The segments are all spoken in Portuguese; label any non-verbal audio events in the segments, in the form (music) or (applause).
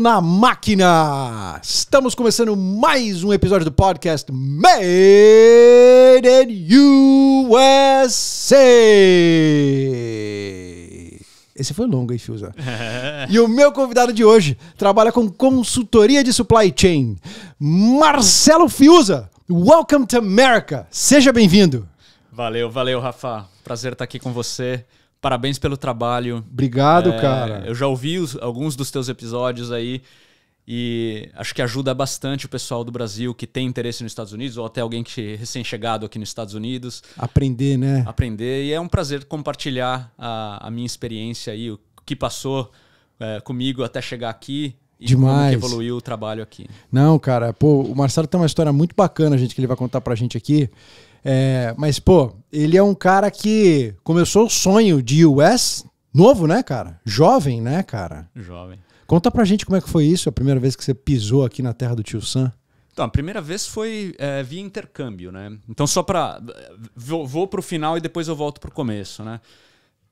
na máquina! Estamos começando mais um episódio do podcast Made in USA! Esse foi longo, hein, Fiuza? (laughs) e o meu convidado de hoje trabalha com consultoria de supply chain, Marcelo Fiuza. Welcome to America! Seja bem-vindo! Valeu, valeu, Rafa. Prazer estar aqui com você. Parabéns pelo trabalho. Obrigado, é, cara. Eu já ouvi os, alguns dos teus episódios aí e acho que ajuda bastante o pessoal do Brasil que tem interesse nos Estados Unidos ou até alguém que é recém-chegado aqui nos Estados Unidos. Aprender, né? Aprender. E é um prazer compartilhar a, a minha experiência aí, o que passou é, comigo até chegar aqui. E Demais. Como evoluiu o trabalho aqui. Não, cara, pô, o Marcelo tem uma história muito bacana, gente, que ele vai contar pra gente aqui. É, mas, pô, ele é um cara que começou o sonho de US novo, né, cara? Jovem, né, cara? Jovem. Conta pra gente como é que foi isso, a primeira vez que você pisou aqui na terra do tio Sam. Então, a primeira vez foi é, via intercâmbio, né? Então, só pra. Vou, vou pro final e depois eu volto pro começo, né?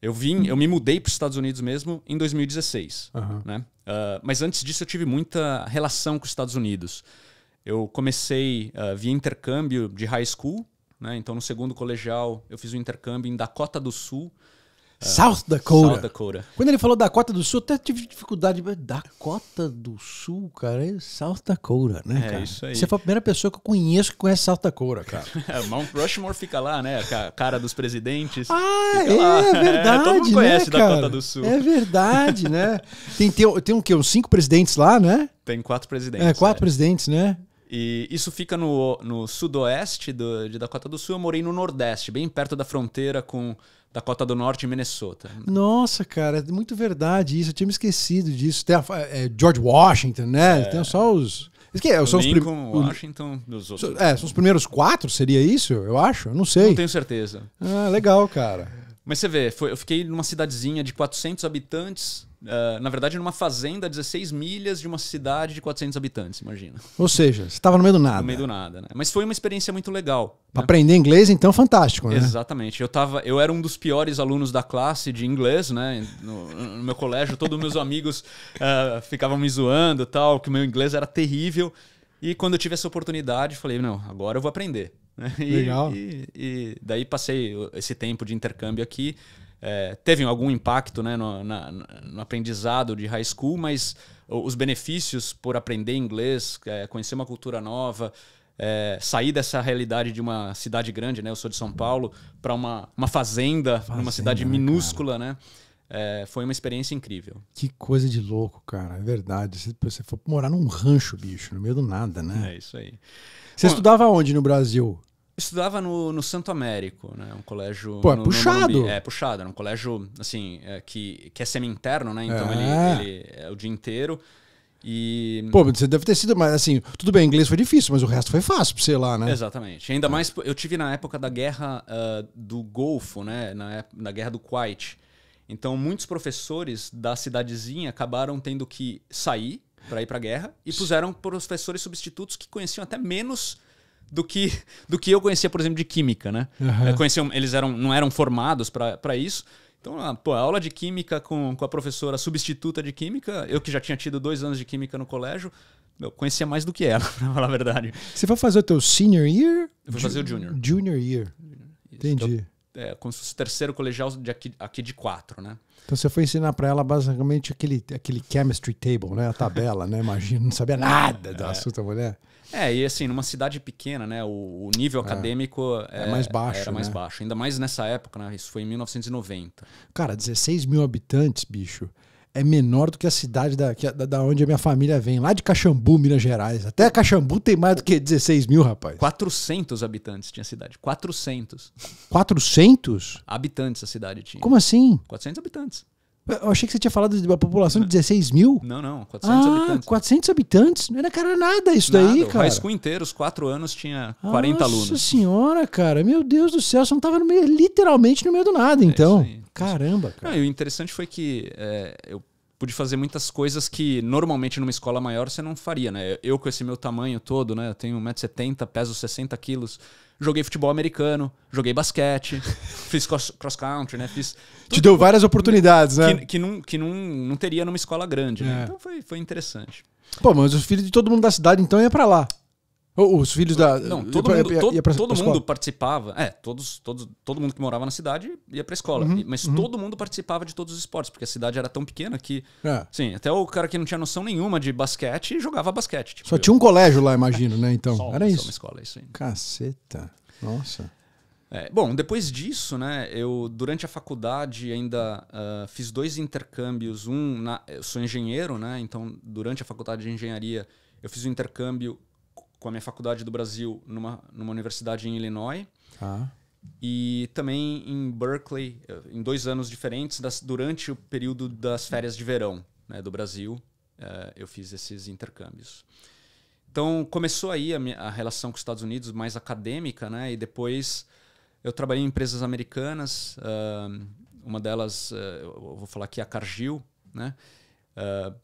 Eu vim, eu me mudei para os Estados Unidos mesmo em 2016, uhum. né? Uh, mas antes disso eu tive muita relação com os Estados Unidos. Eu comecei uh, via intercâmbio de high school né? Então, no segundo colegial, eu fiz um intercâmbio em Dakota do Sul. É, South Dakota. South Dakota. Quando ele falou Dakota do Sul, eu até tive dificuldade. Dakota do Sul, cara, é South Dakota, né, é, isso aí. Você foi a primeira pessoa que eu conheço que conhece South Dakota, cara. (laughs) É, Mount Rushmore fica lá, né? A cara dos presidentes. Ah, é, verdade. É, (laughs) todo mundo né, conhece né, Dakota do Sul. É verdade, né? Tem, tem, tem Uns cinco presidentes lá, né? Tem quatro presidentes. É, quatro é. presidentes, né? E isso fica no, no sudoeste do, de Dakota do Sul. Eu morei no nordeste, bem perto da fronteira com Dakota do Norte e Minnesota. Nossa, cara, é muito verdade isso. Eu tinha me esquecido disso. Tem a, é, George Washington, né? É. Tem só os. Que é, são Lincoln, os Washington, dos outros. É, são os primeiros quatro, seria isso? Eu acho? não sei. Não tenho certeza. Ah, legal, cara. Mas você vê, foi, eu fiquei numa cidadezinha de 400 habitantes Uh, na verdade, numa fazenda a 16 milhas de uma cidade de 400 habitantes, imagina. Ou seja, você estava no meio do nada. No meio do nada, né? Mas foi uma experiência muito legal. Né? Aprender inglês, então, fantástico, né? Exatamente. Eu, tava, eu era um dos piores alunos da classe de inglês, né? No, no meu colégio, todos meus amigos uh, ficavam me zoando tal, que o meu inglês era terrível. E quando eu tive essa oportunidade, falei, não, agora eu vou aprender. Né? E, Legal. E, e daí passei esse tempo de intercâmbio aqui é, teve algum impacto né, no, na, no, aprendizado de high school, mas os benefícios por aprender inglês, é, conhecer uma cultura nova, é, sair dessa realidade de uma cidade grande, né? Eu sou de São Paulo, para uma, uma fazenda, fazenda, numa cidade né, minúscula, cara. né? É, foi uma experiência incrível. Que coisa de louco, cara. É verdade. Se você for morar num rancho, bicho, no meio do nada, né? É isso aí. Você Bom, estudava onde no Brasil? Estudava no, no Santo Américo, né? Um colégio. Pô, é no, puxado. No é, puxado. Era um colégio, assim, é, que, que é semi-interno, né? Então é. ele, ele é o dia inteiro. E... Pô, você deve ter sido, mas assim, tudo bem, inglês foi difícil, mas o resto foi fácil pra você lá, né? Exatamente. Ainda mais, eu tive na época da guerra uh, do Golfo, né? Na, na guerra do Kuwait. Então, muitos professores da cidadezinha acabaram tendo que sair para ir pra guerra e puseram professores substitutos que conheciam até menos do que, do que eu conhecia, por exemplo, de química, né? Uhum. Conheciam, eles eram, não eram formados para isso. Então, ah, pô, a aula de química com, com a professora substituta de química, eu que já tinha tido dois anos de química no colégio, eu conhecia mais do que ela, (laughs) pra falar a verdade. Você vai fazer o teu senior year? Eu vou fazer o junior. Junior year. Entendi. Então, é, como se fosse o terceiro colegial de aqui, aqui de quatro, né? Então você foi ensinar para ela basicamente aquele, aquele chemistry table, né? A tabela, né? Imagina, não sabia nada do é. assunto da mulher. É, e assim, numa cidade pequena, né? O, o nível é. acadêmico é, é, mais baixo. Era né? mais baixo. Ainda mais nessa época, né? Isso foi em 1990. Cara, 16 mil habitantes, bicho é menor do que a cidade da, que, da, onde a minha família vem, lá de Caxambu, Minas Gerais. Até Caxambu tem mais do que 16 mil, rapaz. 400 habitantes tinha a cidade. 400. 400? Habitantes a cidade tinha. Como assim? 400 habitantes. Eu achei que você tinha falado de uma população de 16 mil. Não, não, 400 ah, habitantes. 400 habitantes? Não era, cara, nada isso nada, daí, cara. O high inteiro, os quatro anos, tinha 40 Nossa alunos. Nossa senhora, cara, meu Deus do céu, você não estava literalmente no meio do nada, é então. É Caramba, cara. Não, e o interessante foi que é, eu pude fazer muitas coisas que normalmente numa escola maior você não faria, né? Eu com esse meu tamanho todo, né? Eu tenho 1,70m, peso 60 quilos joguei futebol americano, joguei basquete, (laughs) fiz cross-country, né? Fiz Te deu várias oportunidades, que, né? Que, que, não, que não, não teria numa escola grande, né? É. Então foi, foi interessante. Pô, mas os filhos de todo mundo da cidade então ia para lá os filhos da. Não, todo, mundo, ia, todo, ia pra, todo pra mundo participava. É, todos, todos, todo mundo que morava na cidade ia pra escola. Uhum, mas uhum. todo mundo participava de todos os esportes, porque a cidade era tão pequena que. É. Sim, até o cara que não tinha noção nenhuma de basquete jogava basquete. Tipo só eu. tinha um colégio lá, imagino, né? Então. Só, era isso. uma escola, é isso Caceta. Nossa. É, bom, depois disso, né, eu durante a faculdade ainda uh, fiz dois intercâmbios. Um, na, eu sou engenheiro, né, então durante a faculdade de engenharia eu fiz um intercâmbio com a minha faculdade do Brasil numa, numa universidade em Illinois. Ah. E também em Berkeley, em dois anos diferentes, das, durante o período das férias de verão né, do Brasil, uh, eu fiz esses intercâmbios. Então começou aí a, minha, a relação com os Estados Unidos mais acadêmica, né? E depois eu trabalhei em empresas americanas, uh, uma delas, uh, eu vou falar aqui, a Cargill, né? Uh,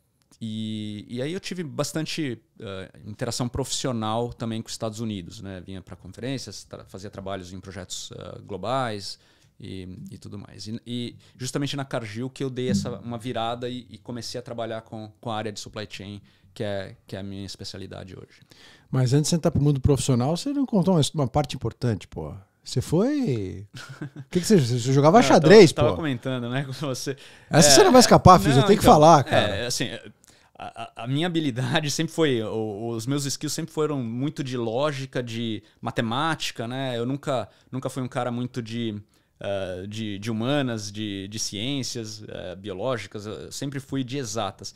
e, e, aí eu tive bastante uh, interação profissional também com os Estados Unidos, né? Vinha para conferências, tra fazia trabalhos em projetos uh, globais e, e, tudo mais. E, e, justamente na Cargill que eu dei essa uma virada e, comecei a trabalhar com, com a área de supply chain, que é, que é a minha especialidade hoje. Mas antes de entrar para o mundo profissional, você não contou uma, uma parte importante, pô. Você foi. O que, que você, você jogava xadrez, tava, pô? Tava comentando, né, com você. Essa é... você não vai é, escapar, filho. Não, eu tenho então, que falar, cara. É, assim, a, a, minha habilidade (laughs) sempre foi, os meus skills sempre foram muito de lógica, de matemática, né? Eu nunca, nunca fui um cara muito de, uh, de, de, humanas, de, de ciências uh, biológicas, eu sempre fui de exatas.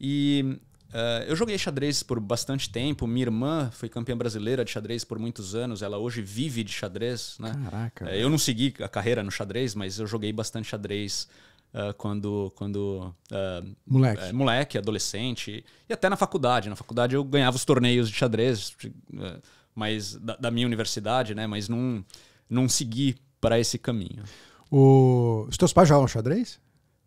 E uh, eu joguei xadrez por bastante tempo, minha irmã foi campeã brasileira de xadrez por muitos anos, ela hoje vive de xadrez, né? Caraca. eu não segui a carreira no xadrez, mas eu joguei bastante xadrez uh, quando, quando uh, moleque. É, moleque, adolescente, e até na faculdade. Na faculdade eu ganhava os torneios de xadrez, ah, mas da, da minha universidade, né? Mas não, não segui para esse caminho. O... Os teus pais jogavam xadrez?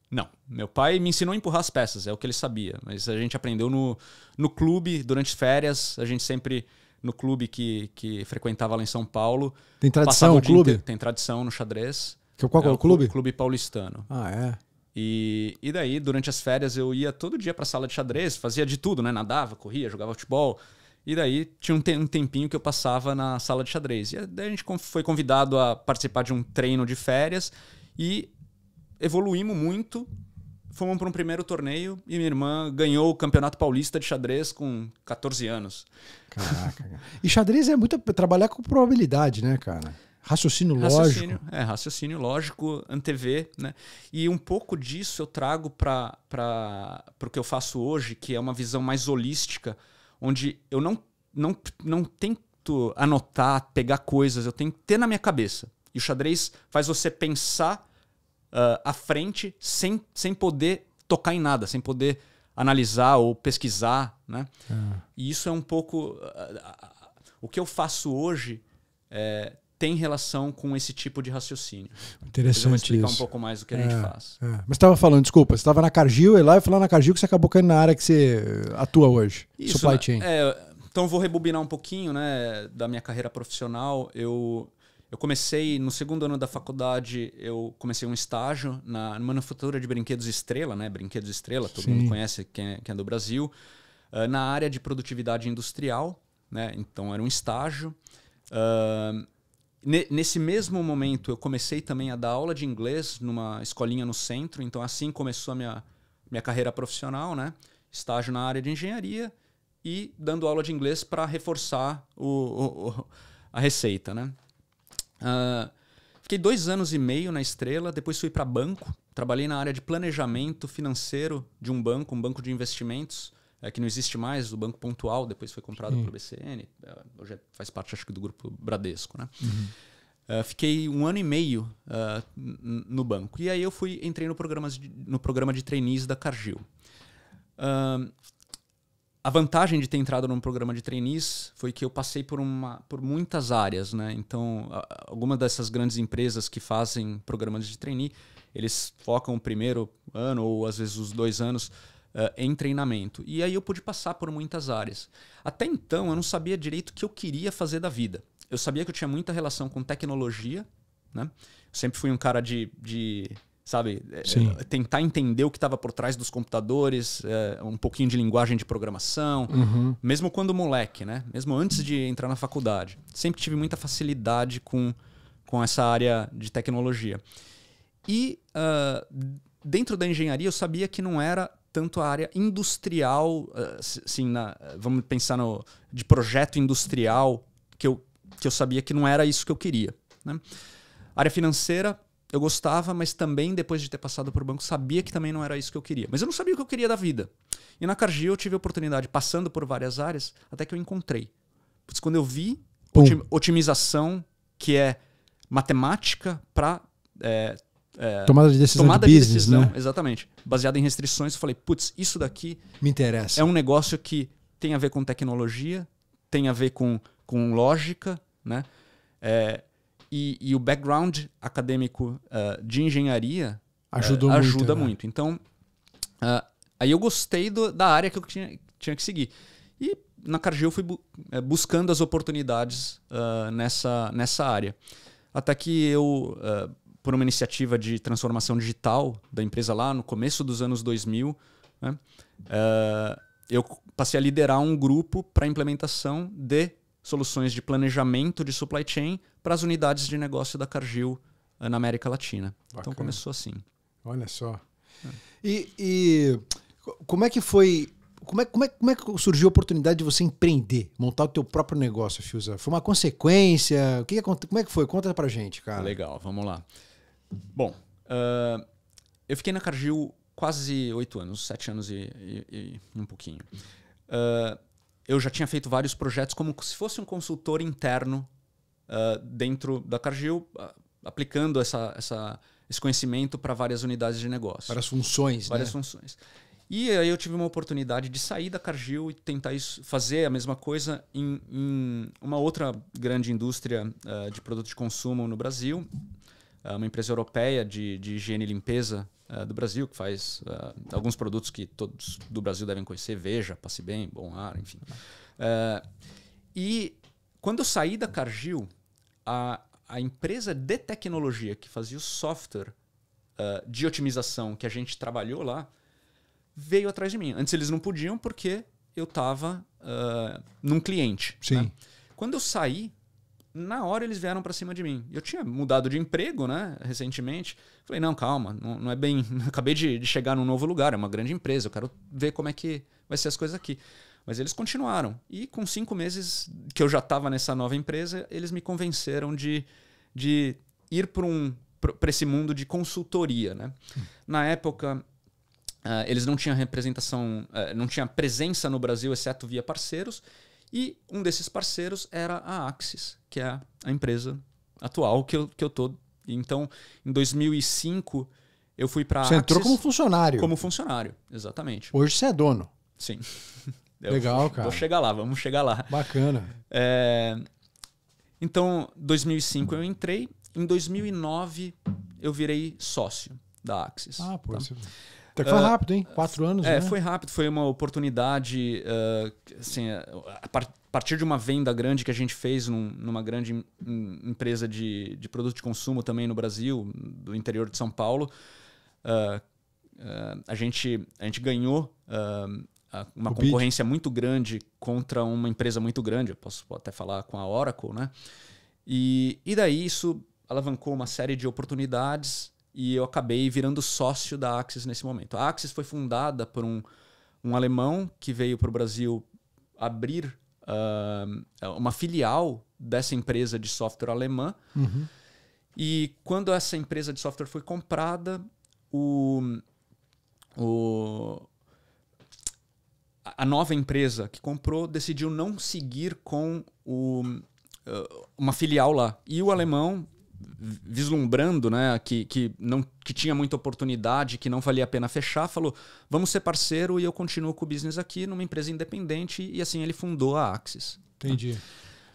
Não. Meu pai me ensinou a empurrar as peças, é o que ele sabia. Mas a gente aprendeu no, no clube, durante férias, a gente sempre. No clube que, que frequentava lá em São Paulo. Tem tradição o clube? tem tradição no xadrez. Então, qual é, é o clube? Clube paulistano. Ah, é? E, e daí, durante as férias, eu ia todo dia para a sala de xadrez, fazia de tudo, né? Nadava, corria, jogava futebol. E daí tinha um tempinho que eu passava na sala de xadrez. E daí a gente foi convidado a participar de um treino de férias e evoluímos muito. Fomos para um primeiro torneio e minha irmã ganhou o Campeonato Paulista de Xadrez com 14 anos. Caraca. e xadrez é muito trabalhar com probabilidade, né, cara? Raciocínio, raciocínio lógico. É, raciocínio lógico, antever, né? E um pouco disso eu trago para o que eu faço hoje, que é uma visão mais holística, onde eu não, não, não tento anotar, pegar coisas, eu tenho que ter na minha cabeça. E o xadrez faz você pensar uh, à frente sem, sem poder tocar em nada, sem poder analisar ou pesquisar, né? Ah. E isso é um pouco... Uh, uh, o que eu faço hoje... É, tem relação com esse tipo de raciocínio. Interessante explicar isso. um pouco mais do que a é, gente faz. É. Mas estava falando, desculpa, você estava na Cargill e lá eu falar na Cargill que você acabou caindo na área que você eh, atua hoje, isso, supply né? chain. É, então vou rebobinar um pouquinho, né, da minha carreira profissional. Eu eu comecei no segundo ano da faculdade, eu comecei um estágio na manufatura de brinquedos Estrela, né? Brinquedos Estrela, todo Sim. mundo conhece quem é, quem é do Brasil, uh, na área de produtividade industrial, né? Então era um estágio. Uh, Nesse mesmo momento, eu comecei também a dar aula de inglês numa escolinha no centro, então assim começou a minha, minha carreira profissional, né? Estágio na área de engenharia e dando aula de inglês para reforçar o, o, o, a receita, né? Uh, fiquei dois anos e meio na Estrela, depois fui para banco, trabalhei na área de planejamento financeiro de um banco, um banco de investimentos, é, que não existe mais, o Banco Pontual, depois foi comprado pelo BCN, é, hoje é, faz parte, acho que, do grupo Bradesco, né? Uhum. Uh, fiquei um ano e meio uh, no banco. E aí eu fui entrei no, programa de, no programa de trainees da Cargill. Uh, a vantagem de ter entrado num programa de trainees foi que eu passei por, uma, por muitas áreas. Né? Então, algumas dessas grandes empresas que fazem programas de trainee, eles focam o primeiro ano ou às vezes os dois anos uh, em treinamento. E aí eu pude passar por muitas áreas. Até então eu não sabia direito o que eu queria fazer da vida. Eu sabia que eu tinha muita relação com tecnologia, né? Eu sempre fui um cara de, de sabe, eh, Sim. Eh, tentar entender o que estava por trás dos computadores, um pouquinho de linguagem de programação, uhum. mesmo quando moleque, né? Mesmo antes de entrar na faculdade, sempre tive muita facilidade com, com essa área de tecnologia. E uh, dentro da engenharia eu sabia que não era tanto a área industrial, assim, na, eh, vamos pensar no, de projeto industrial, que eu, que eu sabia que não era isso que eu queria. Né? área financeira, eu gostava, mas também, depois de ter passado por banco, sabia que também não era isso que eu queria. Mas eu não sabia o que eu queria da vida. E na Cargill eu tive a oportunidade, passando por várias áreas, até que eu encontrei. porque quando eu vi otimização, que é matemática para é, eh, é, tomada de decisão tomada de business, de decisão, né? Exatamente. Baseada em restrições, eu falei, putz, isso daqui... Me interessa. É um negócio que tem a ver com tecnologia, tem a ver com, com lógica, né? É, e, e, o background acadêmico uh, de engenharia é, ajudou uh, ajuda muito. Né? muito. Então, uh, aí eu gostei do, da área que eu tinha, tinha que seguir. E na Cargill eu fui bu buscando as oportunidades nessa, nessa área. Até que eu por uma iniciativa de transformação digital da empresa lá no começo dos anos 2000, né? uh, eu passei a liderar um grupo para implementação de soluções de planejamento de supply chain para as unidades de negócio da Cargill eh, na América Latina. Então, Bacana. Então começou assim. Olha só. É. E, e, como é que foi? Como é, como, é, como é que surgiu a oportunidade de você empreender, montar o teu próprio negócio, Fiusa? Foi uma consequência? O que, como é que foi? Conta pra gente, cara. Legal, vamos lá. Bom, uh, eu fiquei na Cargill quase oito anos, sete anos e, e, e um pouquinho. Uh, eu já tinha feito vários projetos como se fosse um consultor interno uh, dentro da Cargill, aplicando essa, essa, esse conhecimento para várias unidades de negócio. Para as funções, Várias né? funções. E aí eu tive uma oportunidade de sair da Cargill e tentar isso, fazer a mesma coisa em, em uma outra grande indústria uh, de produto de consumo no Brasil, é uma empresa europeia de, de higiene e limpeza uh, do Brasil, que faz uh, alguns produtos que todos do Brasil devem conhecer, Veja, Passe Bem, Bom Ar, enfim. Uh, e quando eu saí da Cargill, a, a empresa de tecnologia que fazia o software de otimização que a gente trabalhou lá, veio atrás de mim. Antes eles não podiam porque eu estava num cliente. Né? Sim. Né? Quando eu saí, na hora eles vieram para cima de mim. Eu tinha mudado de emprego, né, recentemente. Falei, não, calma, não, não é bem. (laughs) Acabei de, de, chegar num novo lugar, é uma grande empresa, eu quero ver como é que vai ser as coisas aqui. Mas eles continuaram. E com cinco meses que eu já estava nessa nova empresa, eles me convenceram de, de ir para um, esse mundo de consultoria. Né? Hum. Na época, Uh, eles não tinham representação, uh, não tinha presença no Brasil, exceto via parceiros, e um desses parceiros era a Axis, que é a empresa atual que eu, que eu tô. Então, em 2005, eu fui para a Axis entrou como funcionário. como funcionário, exatamente. Hoje você é dono. Sim. (laughs) Eu Legal, cara. Vou chegar lá, vamos chegar lá. Bacana. É, Então, 2005 eu entrei, em 2009 eu virei sócio da Axis. Ah, pô, tá? Até que foi uh, rápido, hein? Quatro anos. É, né? foi rápido, foi uma oportunidade. Uh, assim, a par partir de uma venda grande que a gente fez num, numa grande em, empresa de, de produto de consumo também no Brasil, do interior de São Paulo, uh, a, gente, a gente ganhou uma o concorrência muito grande contra uma empresa muito grande. Eu posso até falar com a Oracle, né? E, e daí isso alavancou uma série de oportunidades e eu acabei virando sócio da Axis nesse momento. A Axis foi fundada por um, um alemão que veio para o Brasil abrir uh, uma filial dessa empresa de software alemã. Uhum. E quando essa empresa de software foi comprada, o, o, a nova empresa que comprou decidiu não seguir com o, ah, uma filial lá. E o alemão vislumbrando né, que, que, não, que tinha muita oportunidade, que não valia a pena fechar, falou: vamos ser parceiro e eu continuo com o business aqui numa empresa independente. E assim ele fundou a Axis. Entendi.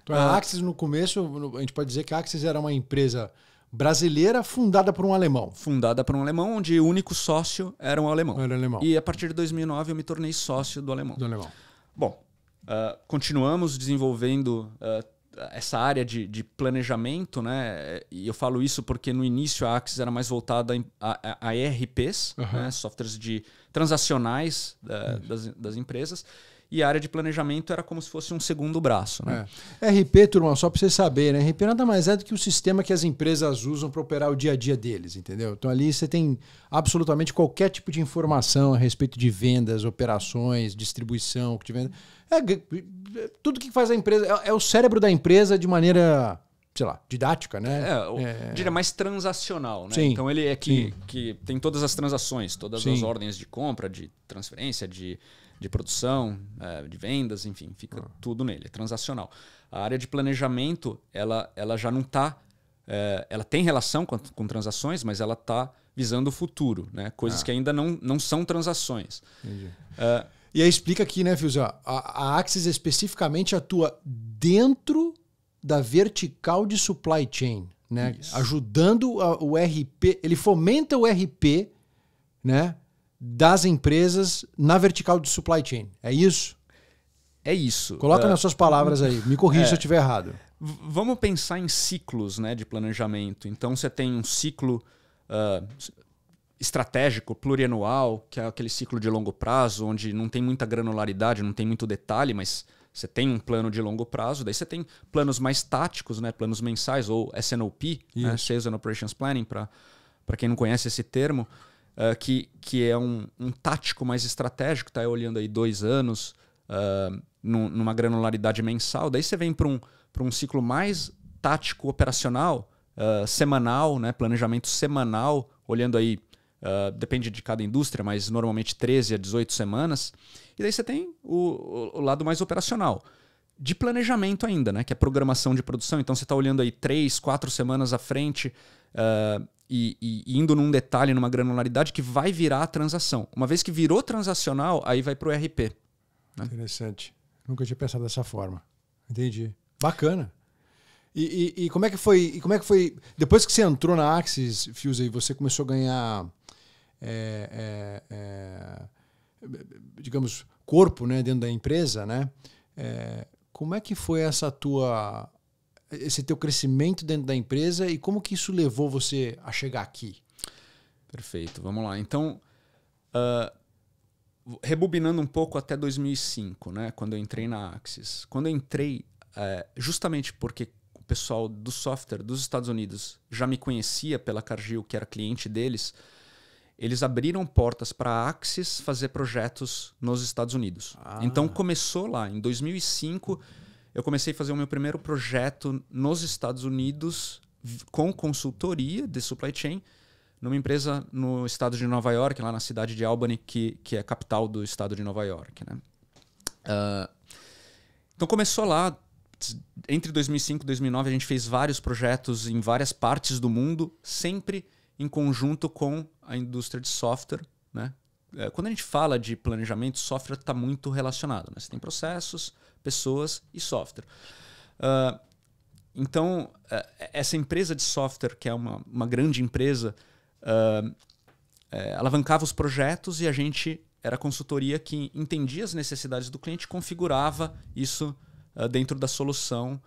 Então, ah. a Axis, no começo, a gente pode dizer que a Axis era uma empresa brasileira fundada por um alemão. Fundada por um alemão, onde o único sócio era um alemão. Era alemão. E a partir de 2009 eu me tornei sócio do alemão. Do alemão. Bom, uh, continuamos desenvolvendo. Uh, essa área de, de, planejamento, né? E eu falo isso porque no início a Axis era mais voltada a, a, a ERPs, uhum. né? softwares de transacionais da, das, das, empresas e a área de planejamento era como se fosse um segundo braço. Né? É. RP, turma, só para vocês saberem, né? RP nada mais é do que o sistema que as empresas usam para operar o dia a dia deles, entendeu? Então ali você tem absolutamente qualquer tipo de informação a respeito de vendas, operações, distribuição, que tiver. É, é, tudo que faz a empresa, é, é o cérebro da empresa de maneira sei lá, didática, né? É, é... diria mais transacional, né? Sim, então ele é que, que tem todas as transações, todas sim. as ordens de compra, de transferência, de de produção, eh, de vendas, enfim, fica ah. tudo nele, é transacional. A área de planejamento, ela, ela já não está. Eh, ela tem relação com, com transações, mas ela está visando o futuro, né? coisas ah. que ainda não, não são transações. Eh, e aí explica aqui, né, Filza? A, a Axis especificamente atua dentro da vertical de supply chain, né? Ajudando a, o RP, ele fomenta o RP, né? das empresas na vertical de supply chain. É isso? É isso. Coloca uh, nas suas palavras aí. Me corrija é, se eu estiver errado. Vamos pensar em ciclos né, de planejamento. Então, você tem um ciclo uh, estratégico, plurianual, que é aquele ciclo de longo prazo, onde não tem muita granularidade, não tem muito detalhe, mas você tem um plano de longo prazo. Daí você tem planos mais táticos, né, planos mensais, ou SNOP, né, Sales and Operations Planning, para quem não conhece esse termo uh, que, que é um, um, tático mais estratégico, está olhando aí dois anos uh, num, numa granularidade mensal. Daí você vem para um, um ciclo mais tático operacional, uh, semanal, né? planejamento semanal, olhando aí, depende de cada indústria, mas normalmente 13 a 18 semanas. E daí você tem o, o lado mais operacional de planejamento ainda, né? Que é programação de produção. Então você está olhando aí três, quatro semanas à frente e, e, indo num detalhe, numa granularidade que vai virar a transação. Uma vez que virou transacional, aí vai para o RP. Né? Interessante. Nunca tinha pensado dessa forma. Entendi. Bacana. E, e, e, como é que foi? como é que foi? Depois que você entrou na Axis, Fuse, e você começou a ganhar, é, é, é, digamos, corpo, né, dentro da empresa, né? Eh, como é que foi essa tua esse teu crescimento dentro da empresa e como que isso levou você a chegar aqui. Perfeito, vamos lá. Então, uh, rebobinando um pouco até 2005, né, quando eu entrei na Axis. Quando eu entrei, uh, justamente porque o pessoal do software dos Estados Unidos já me conhecia pela Cargill, que era cliente deles, eles abriram portas para a Axis fazer projetos nos Estados Unidos. Ah. Então começou lá, em 2005. Uhum eu comecei a fazer o meu primeiro projeto nos Estados Unidos com consultoria de supply chain numa empresa no estado de Nova York, lá na cidade de Albany, que, que é a capital do estado de Nova York. Né? Uh, então começou lá, entre 2005 e 2009, a gente fez vários projetos em várias partes do mundo, sempre em conjunto com a indústria de software, né? É, quando a gente fala de planejamento, software está muito relacionado. Né? Você tem processos, pessoas e software. Uh, então, uh, essa empresa de software, que é uma, uma grande empresa, uh, alavancava os projetos e a gente era a consultoria que entendia as necessidades do cliente, configurava isso ah, dentro da solução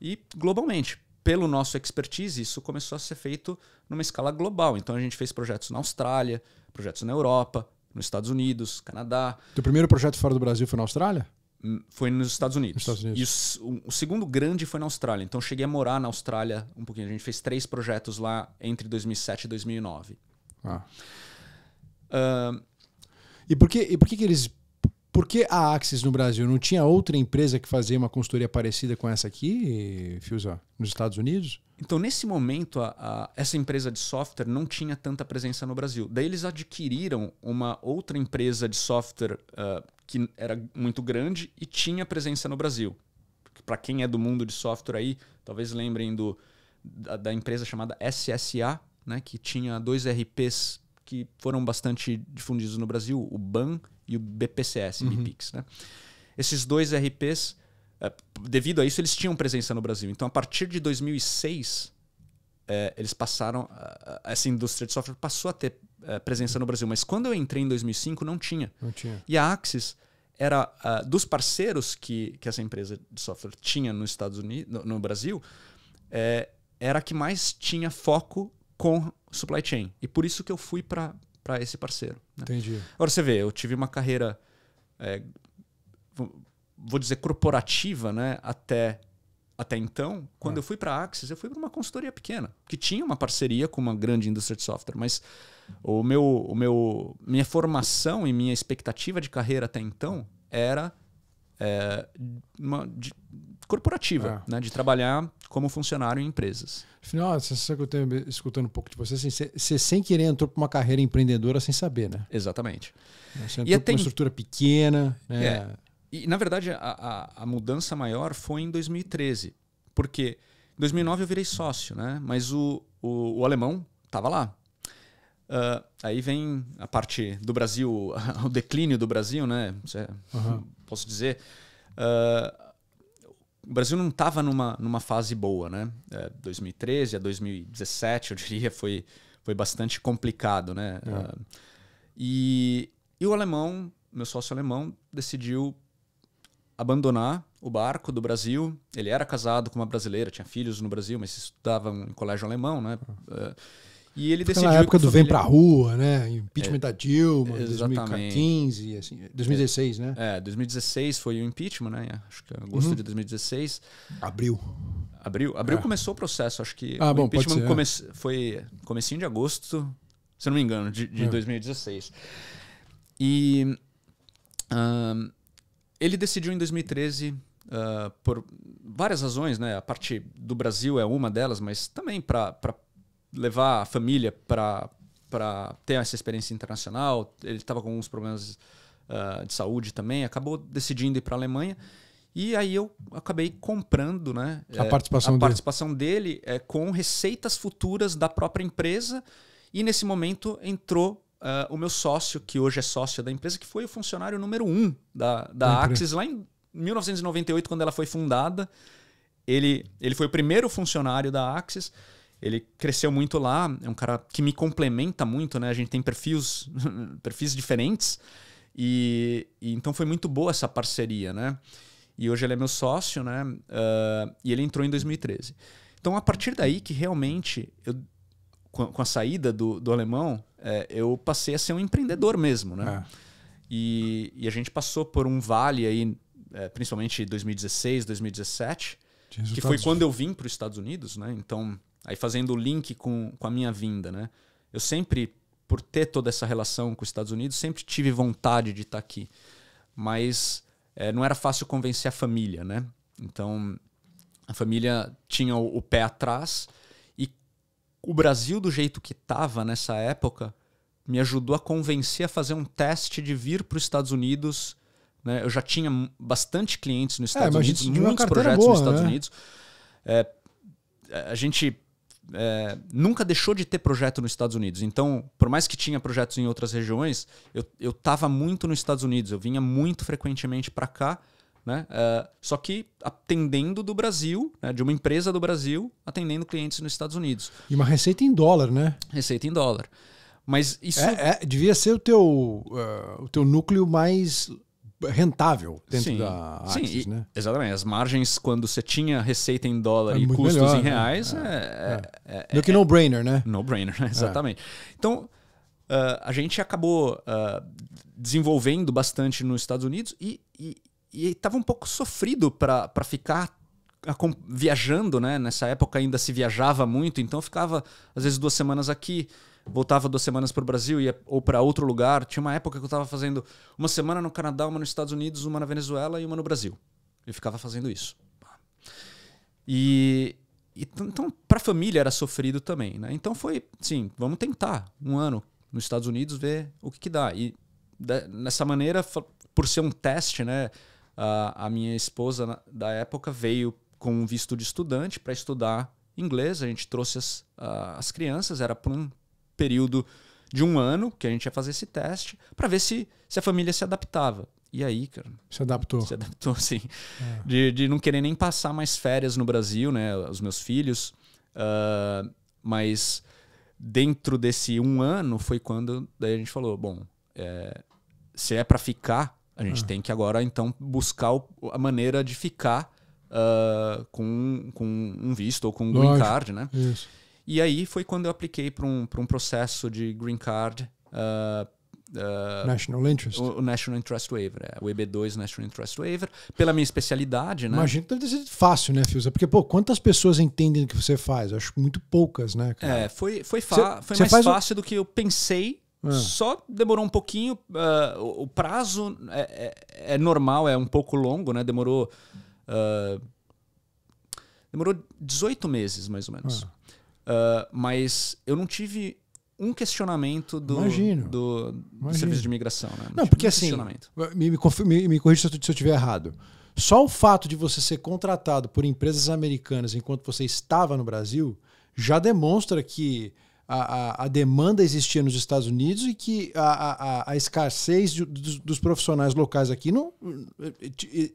e globalmente. Pelo nosso expertise, isso começou a ser feito numa escala global. Então, a gente fez projetos na Austrália, projetos na Europa, nos Estados Unidos, Canadá. Teu primeiro projeto fora do Brasil foi na Austrália? Hum, foi nos Estados Unidos. Estados Unidos. E o, o, segundo grande foi na Austrália. Então cheguei a morar na Austrália um pouquinho. A gente fez três projetos lá entre 2007 e 2009. Ah. Uh, e por que, e por que, que eles porque a Axis no Brasil não tinha outra empresa que fazia uma consultoria parecida com essa aqui, Fiusa, nos Estados Unidos? Então, nesse momento, a, a, essa empresa de software não tinha tanta presença no Brasil. Daí eles adquiriram uma outra empresa de software uh, que era muito grande e tinha presença no Brasil. Para quem é do mundo de software aí, talvez lembrem do, da, da empresa chamada SSA, né, que tinha dois RPs que foram bastante difundidos no Brasil, o BAN e o BPCS, uhum. BPIX. Né? Esses dois RPs, eh, devido a isso, eles tinham presença no Brasil. Então, a partir de 2006, eh, eles passaram, eh, essa indústria de software passou a ter presença no Brasil. Mas quando eu entrei em 2005, não tinha. Não tinha. E a Axis era dos parceiros que, que essa empresa de software tinha nos Estados Unidos, no, Brasil, era a que mais tinha foco com supply chain. E por isso que eu fui para para esse parceiro. Né? Entendi. Agora você vê, eu tive uma carreira, é, vou dizer, corporativa né? até, até então. Quando é. eu fui para a Axis, eu fui para uma consultoria pequena, que tinha uma parceria com uma grande indústria de software, mas o meu, o meu, minha formação e minha expectativa de carreira até então era é, uma, de, corporativa, é. né? de trabalhar como funcionário em empresas. Afinal, a sensação que eu tenho escutando um pouco de você, assim, você, você sem querer entrou para uma carreira empreendedora sem saber, né? Exatamente. Né? Você entrou e até uma estrutura pequena. Né? É, e, na verdade, a, a, a, mudança maior foi em 2013, porque em 2009 eu virei sócio, né? mas o, o, o alemão estava lá. Uh, aí vem a parte do Brasil, (laughs) o declínio do Brasil, né? Uhum. Posso dizer. Uh, o Brasil não estava numa, numa fase boa, né? É, 2013 a 2017, eu diria, foi, foi bastante complicado, né? Uh, e, e o alemão, meu sócio alemão, decidiu abandonar o barco do Brasil. Ele era casado com uma brasileira, tinha filhos no Brasil, mas estudava em colégio alemão, né? E ele Foi decidiu. Na época do Vem Pra Rua, né? Impeachment é, da Dilma, exatamente. 2015, assim, 2016, é, né? É, 2016 foi o impeachment, né? Acho que é agosto uhum. de 2016. Abril. Abril, abril é. começou o processo, acho que ah, o bom, impeachment ser, é. come... foi comecinho de agosto, se não me engano, de, de 2016. É. E ele decidiu em 2013 Uh, ah, por várias razões, né? A parte do Brasil é uma delas, mas também para levar a família para ter essa experiência internacional. Ele estava com alguns problemas uh, de saúde também, acabou decidindo ir para a Alemanha. E aí eu acabei comprando né, a, é, participação, a dele. participação dele é, com receitas futuras da própria empresa. E nesse momento entrou uh, o meu sócio, que hoje é sócio da empresa, que foi o funcionário número um da, da Axis lá em 1998, quando ela foi fundada. Ele, ele foi o primeiro funcionário da Axis ele cresceu muito lá, é um cara que me complementa muito, né? A gente tem perfis, (laughs) perfis diferentes. E, e, então foi muito boa essa parceria, né? E hoje ele é meu sócio, né? Uh, e ele entrou em 2013. Então, a partir daí que realmente, eu, com, a, com a saída do, do alemão, é, eu passei a ser um empreendedor mesmo, né? É. E, e, a gente passou por um vale aí, é, principalmente 2016, 2017, que foi quando eu vim para os Estados Unidos, né? Então, Aí fazendo o link com, com a minha vinda, né? Eu sempre, por ter toda essa relação com os Estados Unidos, sempre tive vontade de estar tá aqui. Mas é, não era fácil convencer a família, né? Então, a família tinha o, o pé atrás. E o Brasil, do jeito que estava nessa época, me ajudou a convencer a fazer um teste de vir para os Estados Unidos. Né? Eu já tinha bastante clientes nos é, Estados é, Unidos, muitos projetos boa, nos Estados né? Unidos. É, a gente é, nunca deixou de ter projeto nos Estados Unidos. Então, por mais que tinha projetos em outras regiões, eu, eu tava muito nos Estados Unidos, eu vinha muito frequentemente para cá, né? É, só que atendendo do Brasil, né? de uma empresa do Brasil, atendendo clientes nos Estados Unidos. E uma receita em dólar, né? Receita em dólar. Mas isso. É, é, devia ser o teu, uh, o teu núcleo mais rentável dentro sim, da Axis, sim, e, né? Exatamente. As margens, quando você tinha receita em dólar é e custos melhor, em né? reais, né? é, é, Do é. É, é, que no-brainer, né? No-brainer, (laughs) exatamente. Então, uh, a gente acabou uh, desenvolvendo bastante nos Estados Unidos e estava um pouco sofrido para ficar viajando, né? Nessa época ainda se viajava muito, então ficava às vezes duas semanas aqui, voltava duas semanas para o Brasil ia, ou para outro lugar. Tinha uma época que eu estava fazendo uma semana no Canadá, uma nos Estados Unidos, uma na Venezuela e uma no Brasil. Eu ficava fazendo isso. E, e então, para a família era sofrido também. Né? Então foi, sim, vamos tentar um ano nos Estados Unidos, ver o que, que dá. E de, nessa maneira, por ser um teste, né? A, a minha esposa na, da época veio com um visto de estudante para estudar inglês. A gente trouxe as, uh, as crianças, era para um período de um ano que a gente ia fazer esse teste para ver se, se a família se adaptava. E aí, cara. Se adaptou. Se adaptou, (laughs) sim. É. De, de não querer nem passar mais férias no Brasil, né? Os meus filhos. Uh, mas dentro desse um ano foi quando daí a gente falou: bom, é, se é para ficar, a gente ah. tem que agora então buscar o, a maneira de ficar uh, com, com um visto ou com um green card, né? Isso. E aí foi quando eu apliquei para um, um processo de green card. Uh, uh, National Interest. O, National Interest Waiver, é, o EB2 National Interest Waiver, pela minha especialidade, né? Imagino que deve ser fácil, né, Fiusa? Porque, pô, quantas pessoas entendem o que você faz? Acho muito poucas, né, cara? É, foi, foi, cê, foi mais fácil o... do que eu pensei ah. Só demorou um pouquinho. Uh, o, o, prazo é, é, é, normal, é um pouco longo, né? Demorou. Uh, demorou 18 meses, mais ou menos. Ah. Uh, mas eu não tive um questionamento do, Imagino. do, do Imagino. serviço de imigração. Né? Não, não porque assim, me, me, me corrija se eu estiver errado. Só o fato de você ser contratado por empresas americanas enquanto você estava no Brasil já demonstra que a, a, a, demanda existia nos Estados Unidos e que a, a escassez de, dos, dos, profissionais locais aqui não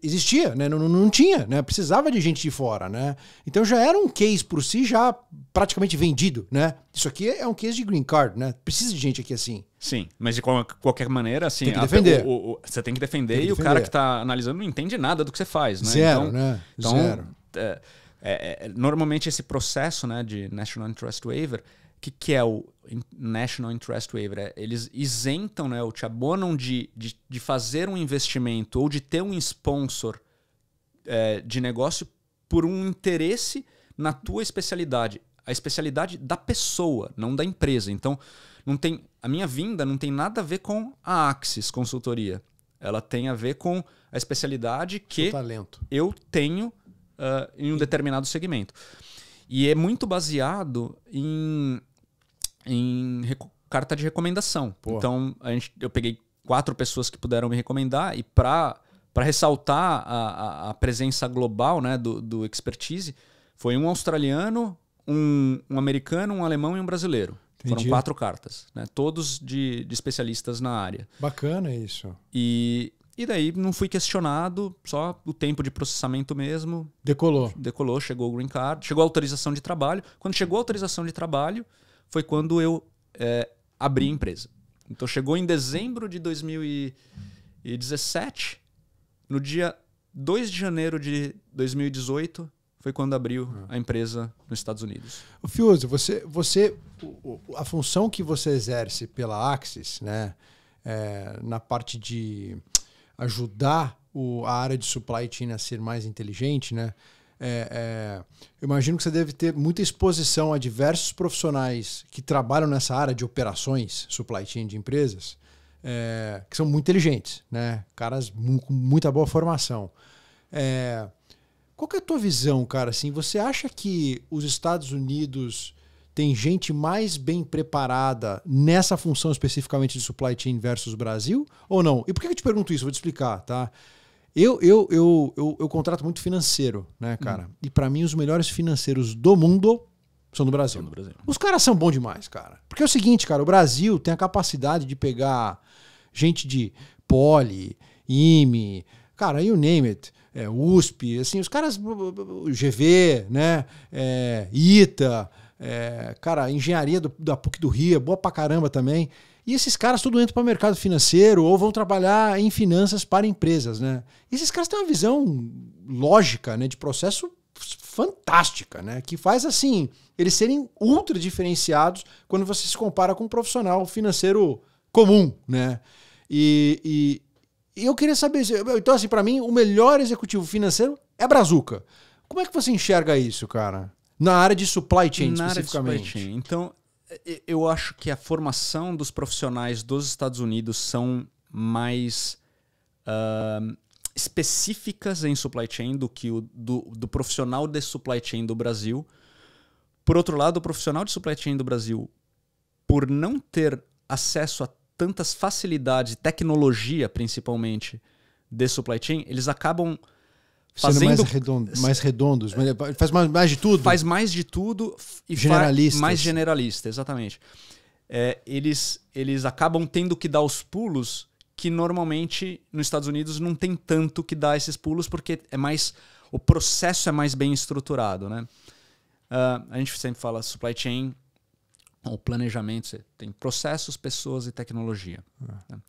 existia, né? não, não tinha, né? precisava de gente de fora. Né? Então já era um case por si já praticamente vendido. Né? Isso aqui é um case de green card, né? precisa de gente aqui assim. Sim, mas de qualquer maneira, assim, tem que defender. O, o, o, você tem que defender tem que e o cara que está analisando não entende nada do que você faz. Né? Zero, então, né? Então, Zero. É, é, é normalmente esse processo né, de National Interest Waiver que, que é o National Interest Waiver? É, eles isentam, né, ou te abonam de, de, de, fazer um investimento ou de ter um sponsor é, de negócio por um interesse na tua especialidade. A especialidade da pessoa, não da empresa. Então, não tem a minha vinda não tem nada a ver com a Axis Consultoria. Ela tem a ver com a especialidade que eu tenho uh, em um determinado segmento. E é muito baseado em em carta de recomendação. Então, a gente, eu peguei quatro pessoas que puderam me recomendar e para ressaltar a, a, a, presença global né, do, do expertise, foi um australiano, um, um americano, um alemão e um brasileiro. Entendi. Foram quatro cartas, né? todos de, de especialistas na área. Bacana isso. E, e daí não fui questionado, só o tempo de processamento mesmo. Decolou. Decolou, chegou o green card, chegou a autorização de trabalho. Quando chegou a autorização de trabalho, foi quando eu é, abri a empresa. Então chegou em dezembro de 2017, no dia 2 de janeiro de 2018 foi quando abriu ah. a empresa nos Estados Unidos. O Fiuza, você, você, a função que você exerce pela Axis, né, é, na parte de ajudar o, a área de supply chain a ser mais inteligente, né, é, é, eu imagino que você deve ter muita exposição a diversos profissionais que trabalham nessa área de operações, supply chain de empresas, é, que são muito inteligentes, né? Caras com muita boa formação. É, qual que é a tua visão, cara? Assim, você acha que os Estados Unidos tem gente mais bem preparada nessa função especificamente de supply chain versus Brasil ou não? E por que eu te pergunto isso? Vou te explicar, tá? Eu, eu, eu, eu, eu contrato muito financeiro, né, cara? Hum. E para mim, os melhores financeiros do mundo são do Brasil. São do Brasil. Os caras são bons demais, cara. Porque é o seguinte, cara, o Brasil tem a capacidade de pegar gente de Poli, IME, cara, you name it, é, USP, assim, os caras, GV, né, é, ITA, é, cara, engenharia do, da PUC do Rio é boa pra caramba também. E esses caras tudo entram para o mercado financeiro ou vão trabalhar em finanças para empresas, né? E esses caras têm uma visão lógica, né, de processo fantástica, né? Que faz assim eles serem ultra diferenciados quando você se compara com um profissional financeiro comum, né? E, e, e eu queria saber, então assim, para mim o melhor executivo financeiro é Brazuca. Como é que você enxerga isso, cara? Na área de supply chain Na especificamente. Área de supply chain. Então, eu acho que a formação dos profissionais dos Estados Unidos são mais uh, específicas em supply chain do que o do, do, profissional de supply chain do Brasil. Por outro lado, o profissional de supply chain do Brasil, por não ter acesso a tantas facilidades, tecnologia principalmente, de supply chain, eles acabam fazendo mais, redondo, mais redondos, faz mais, mais, de tudo. Faz mais de tudo e generalista. Mais generalista, exatamente. É, eles, eles acabam tendo que dar os pulos que normalmente nos Estados Unidos não tem tanto que dar esses pulos porque é mais o processo é mais bem estruturado, né? Uh, a gente sempre fala supply chain o planejamento, você tem processos, pessoas e tecnologia. Ah. Né?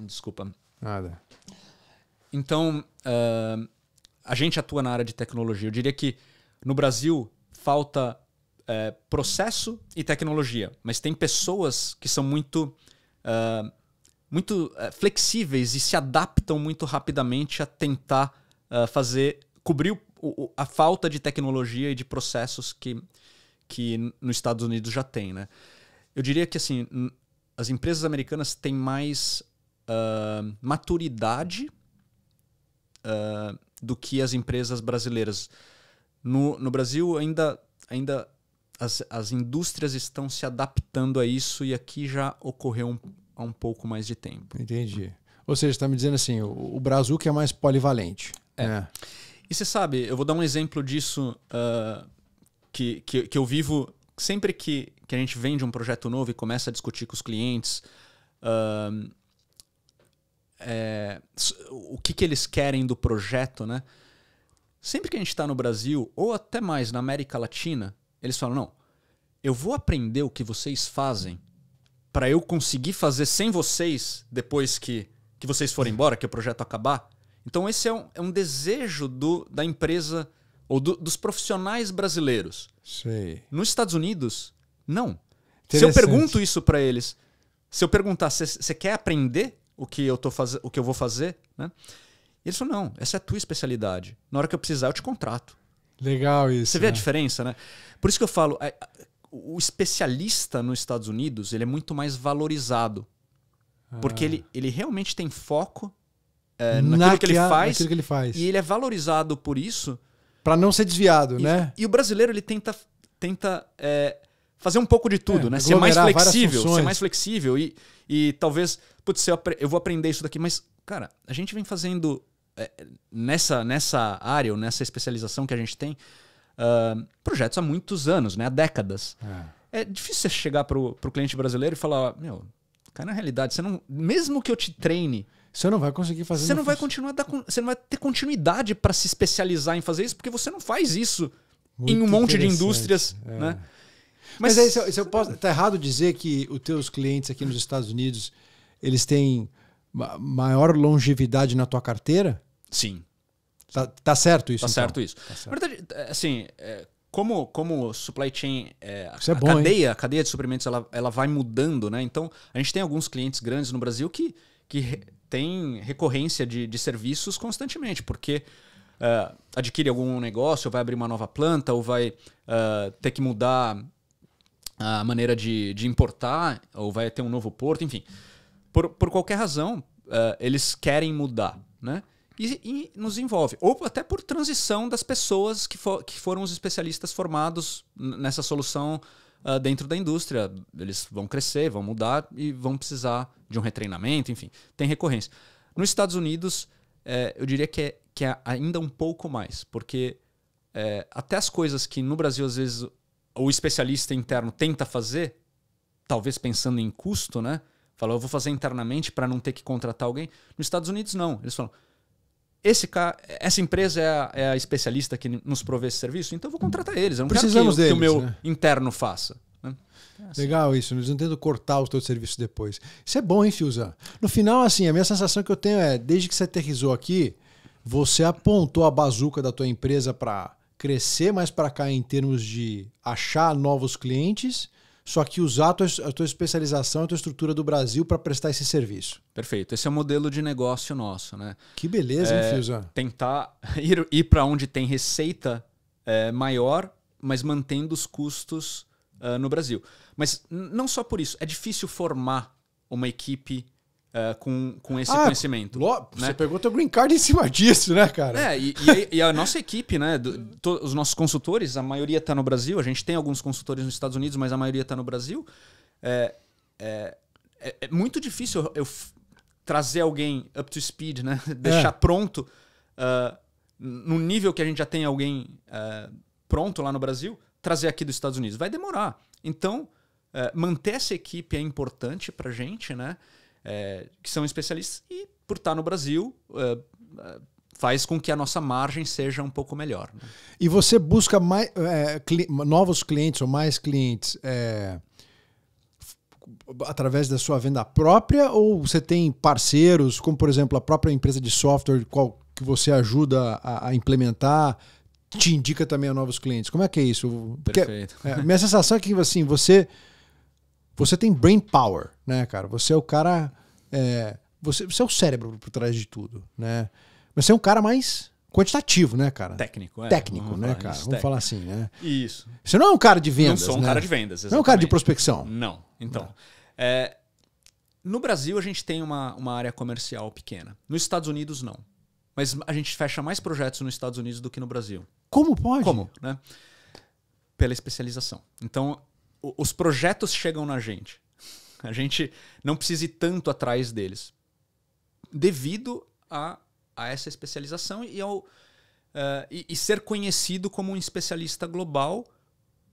(coughs) Desculpa. Nada. Então, uh, a gente atua na área de tecnologia. Eu diria que no Brasil falta uh, processo e tecnologia, mas tem pessoas que são muito. Uh, muito flexíveis e se adaptam muito rapidamente a tentar fazer cobrir o, o, a falta de tecnologia e de processos que, que nos Estados Unidos já tem, né? Eu diria que assim as empresas americanas têm mais uh, maturidade uh, do que as empresas brasileiras. No, no Brasil, ainda, ainda as, as indústrias estão se adaptando a isso e aqui já ocorreu um, há um pouco mais de tempo. Entendi. Ou seja, está me dizendo assim, o, o Brasil que é mais polivalente. É. Né? E você sabe, eu vou dar um exemplo disso uh, que, que, que, eu vivo sempre que, que a gente vende um projeto novo e começa a discutir com os clientes. Uh, é, que, que eles querem do projeto, né? Sempre que a gente está no Brasil, ou até mais na América Latina, eles falam: não, eu vou aprender o que vocês fazem para eu conseguir fazer sem vocês depois que, que vocês forem embora, que o projeto acabar. Então, esse é um, é um desejo do, da empresa ou do, dos profissionais brasileiros. Sei. Nos Estados Unidos, não. Se eu pergunto isso para eles, se eu perguntar, você quer aprender? o que eu, tô fazendo o que eu vou fazer, né? E não, essa é a tua especialidade. Na hora que eu precisar, eu te contrato. Legal isso. Você vê né? a diferença, né? Por isso que eu falo, é, o especialista nos Estados Unidos, ele é muito mais valorizado. Porque ah. ele, ele realmente tem foco é, naquilo, Na que ele faz, naquilo que ele faz. E ele é valorizado por isso. para não ser desviado, e, né? E o brasileiro, ele tenta, tenta é, fazer um pouco de tudo, é, né? Ser mais flexível, ser mais flexível e, e talvez putz, eu, eu vou aprender isso daqui, mas, cara, a gente vem fazendo é, nessa, nessa área ou nessa especialização que a gente tem uh, projetos há muitos anos, né? há décadas. É, é difícil você chegar para o cliente brasileiro e falar: meu, cara, na realidade, você não, mesmo que eu te treine. Você não vai conseguir fazer. Você não vai continuar dar, você não vai ter continuidade para se especializar em fazer isso, porque você não faz isso Muito em um monte de indústrias, é. né? Mas, Mas aí, se eu, se eu posso, tá errado dizer que os teus clientes aqui nos Estados Unidos eles têm maior longevidade na tua carteira? Sim. Tá, tá certo isso? Tá então. certo isso. Tá certo. Na verdade, é, assim, é, como, como supply chain, é, é a, é bom, cadeia, a cadeia de suprimentos, ela, ela vai mudando, né? Então, a gente tem alguns clientes grandes no Brasil que, que tem recorrência de, de serviços constantemente, porque uh, adquire algum negócio, ou vai abrir uma nova planta, ou vai uh, ter que mudar a maneira de, de importar, ou vai ter um novo porto, enfim por, por qualquer razão, uh, eles querem mudar, né? E, e, nos envolve. Ou até por transição das pessoas que, for, que foram os especialistas formados nessa solução uh, dentro da indústria. Eles vão crescer, vão mudar e vão precisar de um retreinamento, enfim, tem recorrência. Nos Estados Unidos, é, eu diria que é, que é ainda um pouco mais, porque é, até as coisas que no Brasil, às vezes, o especialista interno tenta fazer, talvez pensando em custo, né? Falou, eu vou fazer internamente para não ter que contratar alguém. Nos Estados Unidos, não. Eles falam, esse cara, essa empresa é a, é a especialista que nos provê esse serviço, então eu vou contratar eles. Eu não Precisamos que, deles, que o meu né? interno faça. Né? É assim. Legal isso, não tento cortar os teus serviços depois. Isso é bom, hein, Fiusan? No final, assim, a minha sensação que eu tenho é, desde que você aterrizou aqui, você apontou a bazuca da tua empresa para crescer mais para cá em termos de achar novos clientes só que usar a tua, a tua especialização, a tua estrutura do Brasil para prestar esse serviço. Perfeito. Esse é o modelo de negócio nosso, né? Que beleza, é, hein, Fiusa? Tentar (laughs) ir, ir para onde tem receita é, maior, mas mantendo os custos uh, no Brasil. Mas não só por isso, é difícil formar uma equipe uh, com, com esse ah, conhecimento. Lo... Né? Você pegou teu green card em cima (laughs) disso, né, cara? É, e, e, a, e a, nossa equipe, né? Do, to, os nossos consultores, a maioria está no Brasil, a gente tem alguns consultores nos Estados Unidos, mas a maioria está no Brasil. É, é, é, é, muito difícil eu, trazer alguém up to speed, né? (laughs) Deixar é. pronto. Uh, no nível que a gente já tem alguém uh, pronto lá no Brasil, trazer aqui dos Estados Unidos. Vai demorar. Então, uh, manter essa equipe é importante para gente, né? é, que são especialistas e por estar no Brasil é, é, faz com que a nossa margem seja um pouco melhor. Né? E você busca mais, é, cli novos clientes ou mais clientes é, através da sua venda própria ou você tem parceiros, como por exemplo a própria empresa de software qual, que você ajuda a, a implementar? te indica também a novos clientes. Como é que é isso? Porque Perfeito. É, minha sensação é que assim, você você tem brain power, né, cara? Você é o cara. É, você, você é o cérebro por trás de tudo, né? Mas você é um cara mais quantitativo, né, cara? Técnico, é. Técnico, Vamos né, cara? Vamos técnico. falar assim, né? Isso. Você não é um cara de vendas. Não sou um né? cara de vendas. Exatamente. Não é um cara de prospecção. Não. Então. Não. É, no Brasil, a gente tem uma, uma área comercial pequena. Nos Estados Unidos, não. Mas a gente fecha mais projetos nos Estados Unidos do que no Brasil. Como pode? Como, né? Pela especialização. Então, os projetos chegam na gente. A gente não precisa ir tanto atrás deles. Devido a, a essa especialização e, ao, uh, e, e ser conhecido como um especialista global,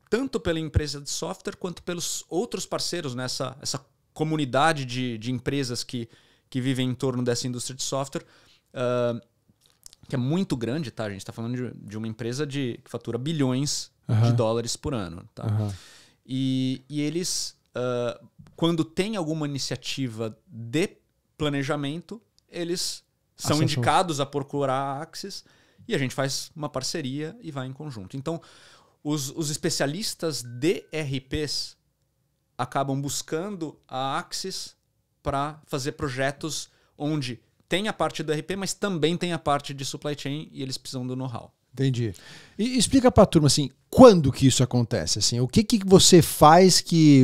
tanto pela empresa de software quanto pelos outros parceiros nessa né? essa comunidade de, de empresas que, que vivem em torno dessa indústria de software. Uh, que é muito grande, tá? A gente está falando de, de, uma empresa de, que fatura bilhões de dólares por ano. Tá? E, e eles, uh, quando tem alguma iniciativa de planejamento, eles são Acessou. indicados a procurar a Axis e a gente faz uma parceria e vai em conjunto. Então, os, os especialistas de RPs acabam buscando a Axis para fazer projetos onde tem a parte do RP, mas também tem a parte de supply chain e eles precisam do know-how. Entendi. E explica para a turma assim, quando que isso acontece? Assim, o que que você faz que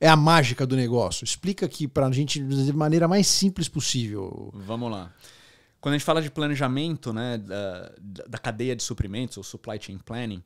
é a mágica do negócio? Explica aqui para a gente de maneira mais simples possível. Vamos lá. Quando a gente fala de planejamento, né, da, da cadeia de suprimentos ou supply chain planning,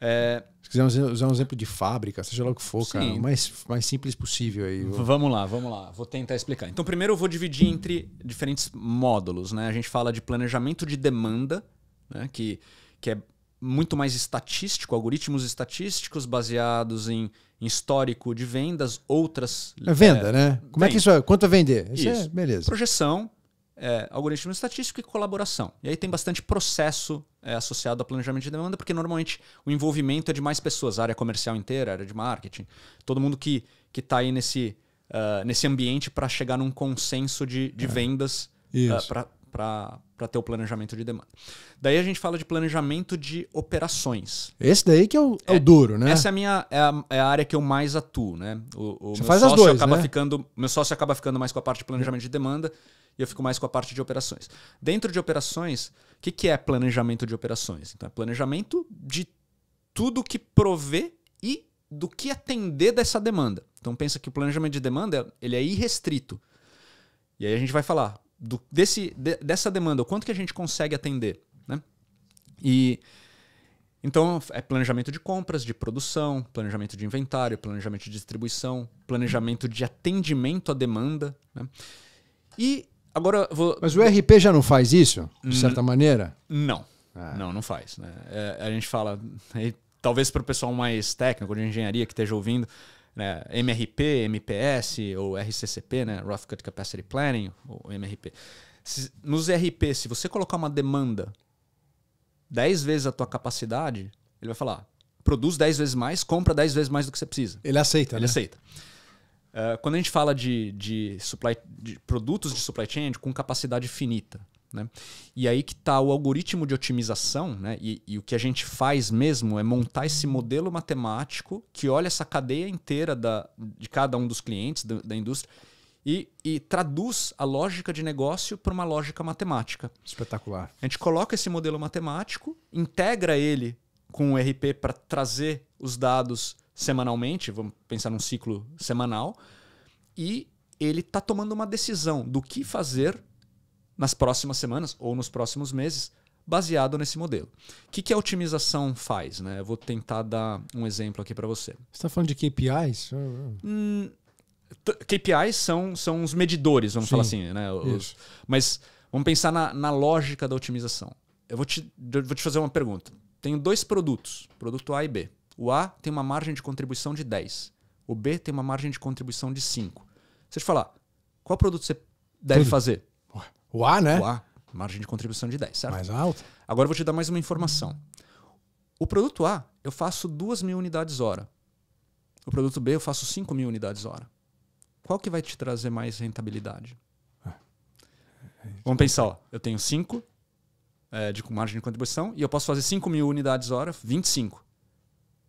é... Se quiser usar um exemplo de fábrica, seja lá o que for, Sim. cara, o mais, mais simples possível aí. Vou... Vamos lá, vamos lá. Vou tentar explicar. Então, primeiro eu vou dividir entre diferentes módulos, né? A gente fala de planejamento de demanda, né? Que, que é muito mais estatístico, algoritmos estatísticos baseados em, em histórico de vendas, outras. É venda, é, né? Como é que isso é? Quanto a vender? Isso, é isso. É, beleza. Projeção, é, algoritmo estatístico e colaboração. E aí tem bastante processo é, associado a planejamento de demanda, porque normalmente o envolvimento é de mais pessoas, área comercial inteira, área de marketing, todo mundo que está aí nesse, uh, nesse ambiente para chegar num consenso de, de é. vendas uh, ah, para ter o planejamento de demanda. Daí a gente fala de planejamento de operações. Esse daí que é o, é, é o duro, né? Essa é a minha é a, é a, área que eu mais atuo, né? O, o Você faz as duas, acaba né? ficando, meu sócio acaba ficando mais com a parte de planejamento de demanda e eu fico mais com a parte de operações. Dentro de operações, que, que é planejamento de operações? Então, é planejamento de tudo que prover e do que atender dessa demanda. Então pensa que o planejamento de demanda ele é irrestrito. E aí a gente vai falar do, desse, de, dessa demanda, o quanto que a gente consegue atender. Né? E então é planejamento de compras, de produção, planejamento de inventário, planejamento de distribuição, planejamento de atendimento à demanda. Né? E Agora vou... Mas o RP já não faz isso, de certa maneira? Não. Ah. Não, não faz. Né? É, a gente fala, e, talvez para o pessoal mais técnico de engenharia que esteja ouvindo, né, MRP, MPS ou RCCP, né, Rough Cut Capacity Planning, ou MRP. Se, nos RP, se você colocar uma demanda 10 vezes a tua capacidade, ele vai falar, produz 10 vezes mais, compra 10 vezes mais do que você precisa. Ele aceita, Ele né? aceita. Uh, quando a gente fala de, de, supply, de produtos de supply chain com capacidade finita, né? E aí que está o algoritmo de otimização, né? E, e, o que a gente faz mesmo é montar esse modelo matemático que olha essa cadeia inteira da, de cada um dos clientes da, da indústria e, e, traduz a lógica de negócio para uma lógica matemática. Espetacular. A gente coloca esse modelo matemático, integra ele com o RP para trazer os dados semanalmente, vamos pensar num ciclo semanal, e ele está tomando uma decisão do que fazer nas próximas semanas ou nos próximos meses, baseado nesse modelo. O que, que a otimização faz? Né? Eu vou tentar dar um exemplo aqui para você. Você está falando de KPIs? Ah, ah. Hum, KPIs são, são os medidores, vamos Sim, falar assim. Né? Os, mas vamos pensar na, na lógica da otimização. Eu vou te, eu vou te fazer uma pergunta. Tenho dois produtos, produto A e B. O A tem uma margem de contribuição de 10. O B tem uma margem de contribuição de 5. Você te falar, qual produto você deve Tudo. fazer? O A, né? O A, margem de contribuição de 10, certo? Mais alta. Agora eu vou te dar mais uma informação. O produto A, eu faço 2 mil unidades hora. O produto B, eu faço 5 mil unidades hora. Qual que vai te trazer mais rentabilidade? É. Vamos pensar, ó, eu tenho 5 é, de margem de contribuição e eu posso fazer 5 mil unidades hora, 25.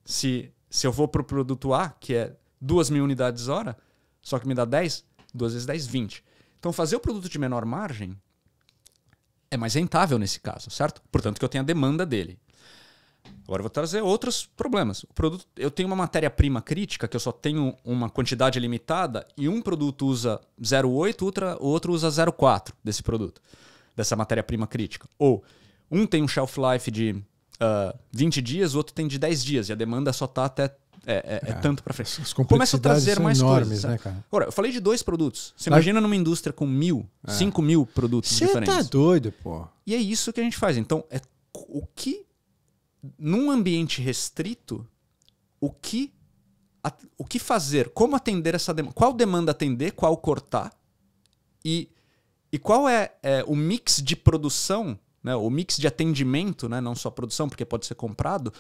Se, se eu vou para o produto A, que é 2 mil unidades hora, só que me dá 10, 2 vezes 10, 20. Então, fazer o produto de menor margem é mais rentável nesse caso, certo? Portanto, que eu tenho a demanda dele. Agora eu vou trazer outros problemas. O produto, eu tenho uma matéria-prima crítica que eu só tenho uma quantidade limitada e um produto usa 0,8, outra, outro usa 0,4 desse produto, dessa matéria-prima crítica. Ou um tem um shelf life de uh, ah, 20 dias, o outro tem de 10 dias, e a demanda só está até é, é, é, é. tanto para frente. As Começa a trazer mais enormes, coisas. Né, cara? Agora, eu falei de dois produtos. Você imagina numa indústria com mil, é. cinco mil produtos Cê diferentes. Você tá doido, pô. E é isso que a gente faz. Então, é o que. Num ambiente restrito, o que. A, o que fazer? Como atender essa demanda? Qual demanda atender? Qual cortar? E, e qual é, é o mix de produção né, o mix de atendimento, né, não só produção, porque pode ser comprado,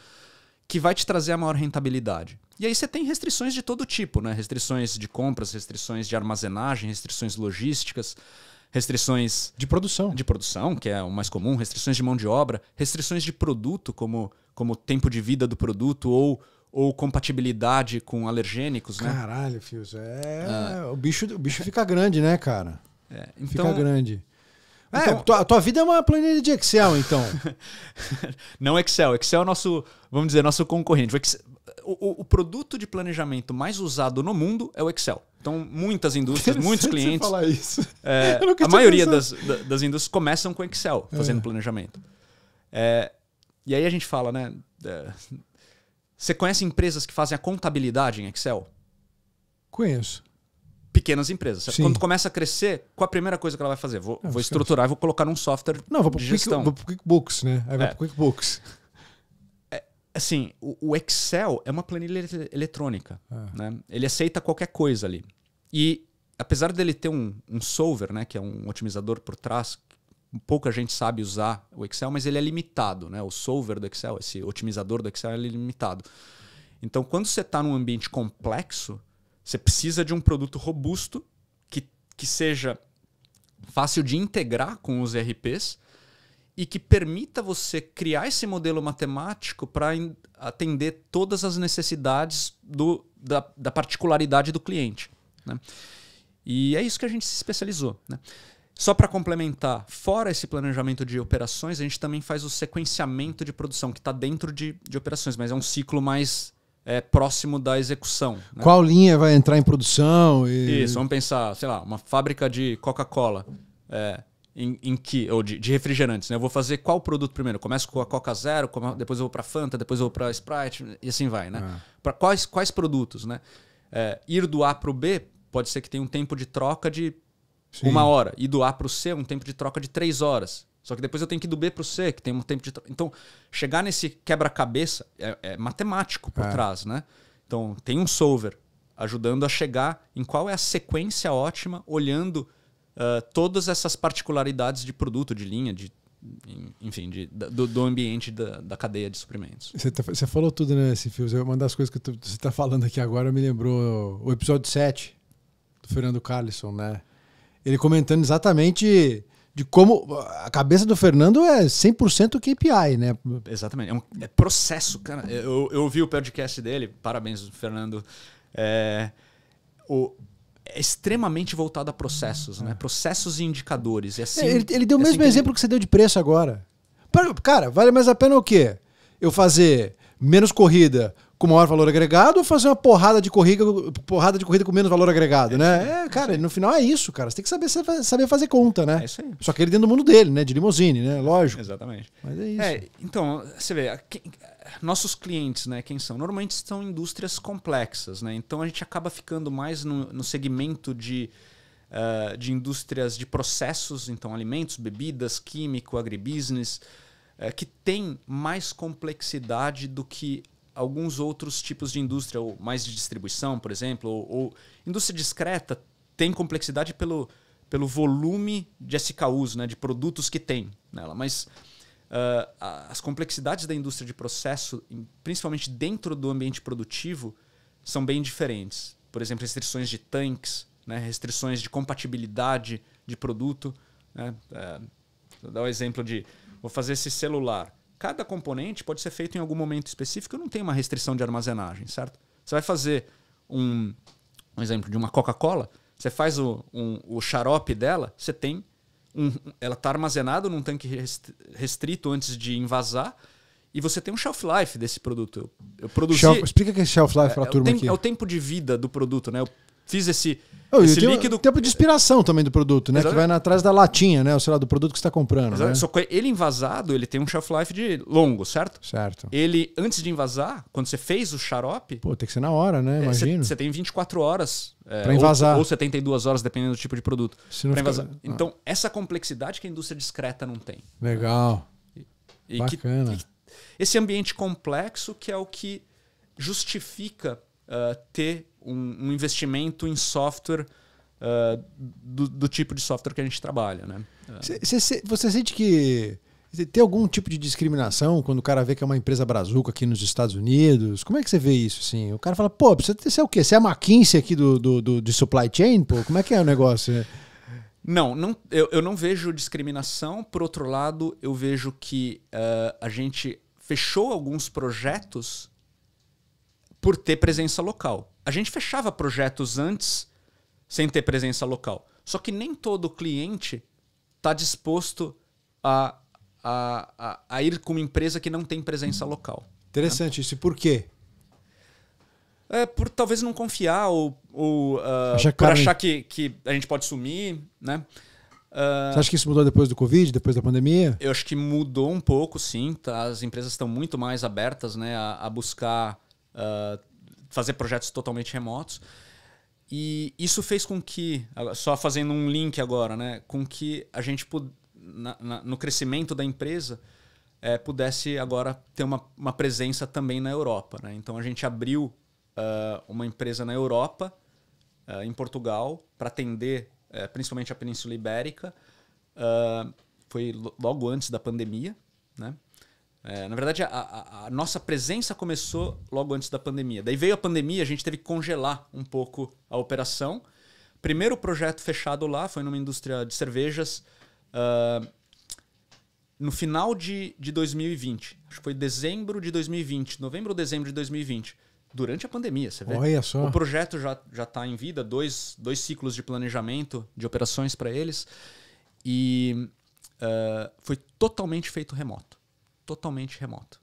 que vai te trazer a maior rentabilidade. E aí você tem restrições de todo tipo, né? Restrições de compras, restrições de armazenagem, restrições logísticas, restrições de produção, de produção, que é o mais comum, restrições de mão de obra, restrições de produto, como como tempo de vida do produto ou ou compatibilidade com alergênicos, né? Caralho, Fios, é, ah. o bicho o bicho fica grande, né, cara? É, então, fica grande. É, então, tua, a tua vida é uma planilha de Excel, então. (laughs) não Excel. Excel é nosso, vamos dizer, nosso concorrente. O, Excel, o, o, produto de planejamento mais usado no mundo é o Excel. Então, muitas indústrias, muitos clientes. Falar isso. É, a maioria das, das, indústrias começam com Excel, é. fazendo é. planejamento. É, e aí a gente fala, né? É, você conhece empresas que fazem a contabilidade em Excel? Conheço pequenas empresas. Sim. Quando começa a crescer, qual a primeira coisa que ela vai fazer? Vou, ah, vou estruturar e vou colocar num software Não, vou pro de gestão. Quick, vou pro QuickBooks, né? Aí é. vai pro QuickBooks. É, assim, o, o, Excel é uma planilha eletrônica. Ah. Né? Ele aceita qualquer coisa ali. E apesar dele ter um, um solver, né, que é um otimizador por trás, pouca gente sabe usar o Excel, mas ele é limitado. Né? O solver do Excel, esse otimizador do Excel, ele é limitado. Então, quando você está num ambiente complexo você precisa de um produto robusto que, que seja fácil de integrar com os ERPs e que permita você criar esse modelo matemático para atender todas as necessidades do, da, da particularidade do cliente. Né? E é isso que a gente se especializou. Né? Só para complementar, fora esse planejamento de operações, a gente também faz o sequenciamento de produção, que está dentro de, de operações, mas é um ciclo mais é, próximo da execução. Né? Qual linha vai entrar em produção? E... Isso, vamos pensar, sei lá, uma fábrica de Coca-Cola. É, em, em, que, ou de, de, refrigerantes, né? Eu vou fazer qual produto primeiro? Eu começo com a Coca Zero, depois eu vou para Fanta, depois eu vou para Sprite e assim vai, né? Ah. Para quais, quais produtos, né? É, ir do A para o B pode ser que tenha um tempo de troca de Sim. uma hora. E do A para o C, um tempo de troca de três horas. Só que depois eu tenho que ir do B pro C, que tem um tempo de. Então, chegar nesse quebra-cabeça é, é, matemático por é. trás, né? Então, tem um solver ajudando a chegar em qual é a sequência ótima, olhando uh, todas essas particularidades de produto, de linha, de enfim, de, do, do, ambiente da, da, cadeia de suprimentos. Você, tá, você falou tudo, né, Cifios? É uma das coisas que tu, você está falando aqui agora me lembrou o episódio 7 do Fernando Carlson, né? Ele comentando exatamente de como a cabeça do Fernando é 100% KPI, né? Exatamente, é um é processo, cara. Eu, eu ouvi o podcast dele, parabéns, Fernando. É, o, é extremamente voltado a processos, né? Processos e indicadores. E assim, ele, ele, deu o é mesmo assim exemplo que, ele... que você deu de preço agora. Cara, vale mais a pena o quê? Eu fazer menos corrida com maior valor agregado ou fazer uma porrada de corrida, porrada de corrida com menos valor agregado, é né? É, é, cara, no final é isso, cara. Você tem que saber, saber fazer conta, né? É isso aí. Só que ele dentro do mundo dele, né? De limusine né? Lógico. Exatamente. Mas é isso. É, então, você vê, quem, nossos clientes, né? Quem são? Normalmente são indústrias complexas, né? Então a gente acaba ficando mais no, no segmento de. Uh, de indústrias de processos, então alimentos, bebidas, químico, agribusiness, uh, que tem mais complexidade do que alguns outros tipos de indústria, ou mais de distribuição, por exemplo, ou, ou indústria discreta tem complexidade pelo, pelo volume de SKUs, né, de produtos que tem nela, mas uh, as complexidades da indústria de processo, principalmente dentro do ambiente produtivo, são bem diferentes. Por exemplo, restrições de tanques, né, restrições de compatibilidade de produto. Né, uh, vou dar o um exemplo de vou fazer esse celular. Cada componente pode ser feito em algum momento específico, não tem uma restrição de armazenagem, certo? Você vai fazer um, um exemplo de uma Coca-Cola, você faz o, um, o xarope dela, você tem um, ela está armazenada num tanque restrito antes de invasar. E você tem um shelf life desse produto. Eu, eu produzi. Shelf, explica que é shelf life é, para a é turma aqui. É o tempo de vida do produto, né? Eu fiz esse Oh, esse líquido. Tempo de expiração também do produto, né? Exatamente. Que vai atrás da latinha, né? Ou sei lá, do produto que você está comprando. Né? Só que ele envasado, ele tem um shelf life de longo, certo? Certo. Ele, antes de envasar, quando você fez o xarope. Pô, tem que ser na hora, né? É, Imagino. Você tem 24 horas. É, para envasar. Ou, ou 72 horas, dependendo do tipo de produto. Pra envasar. Fica... Então, ah. essa complexidade que a indústria discreta não tem. Legal. e Bacana. Que, esse ambiente complexo que é o que justifica uh, ter um, um investimento em software uh, do, do, tipo de software que a gente trabalha. Né? Cê, cê, você sente que tem algum tipo de discriminação quando o cara vê que é uma empresa brazuca aqui nos Estados Unidos? Como é que você vê isso? Assim? O cara fala, pô, você, você é o quê? Você é a McKinsey aqui do, do, do, de supply chain? Pô, como é que é o negócio? Não, não eu, eu não vejo discriminação. Por outro lado, eu vejo que uh, a gente fechou alguns projetos por ter presença local a gente fechava projetos antes sem ter presença local. Só que nem todo cliente está disposto a, a, a, a, ir com uma empresa que não tem presença local. Né? Interessante né? isso. E por quê? É por talvez não confiar ou, ou uh, achar por achar que, que a gente pode sumir, né? Uh, Você acha que isso mudou depois do Covid, depois da pandemia? Eu acho que mudou um pouco, sim. Tá? As empresas estão muito mais abertas né, a, a buscar uh, fazer projetos totalmente remotos. E isso fez com que, só fazendo um link agora, né, com que a gente, na, na, no crescimento da empresa, é, pudesse agora ter uma, uma presença também na Europa. Né? Então a gente abriu uh, uma empresa na Europa, uh, em Portugal, para atender uh, principalmente a Península Ibérica. foi logo antes da pandemia, né? É, na verdade, a, a, a, nossa presença começou logo antes da pandemia. Daí veio a pandemia, a gente teve que congelar um pouco a operação. Primeiro projeto fechado lá foi numa indústria de cervejas uh, no final de, de 2020. Acho que foi dezembro de 2020, novembro ou dezembro de 2020. Durante a pandemia, você vê. Olha só. O projeto já está em vida, dois, dois ciclos de planejamento, de operações para eles. E uh, foi totalmente feito remoto totalmente remoto.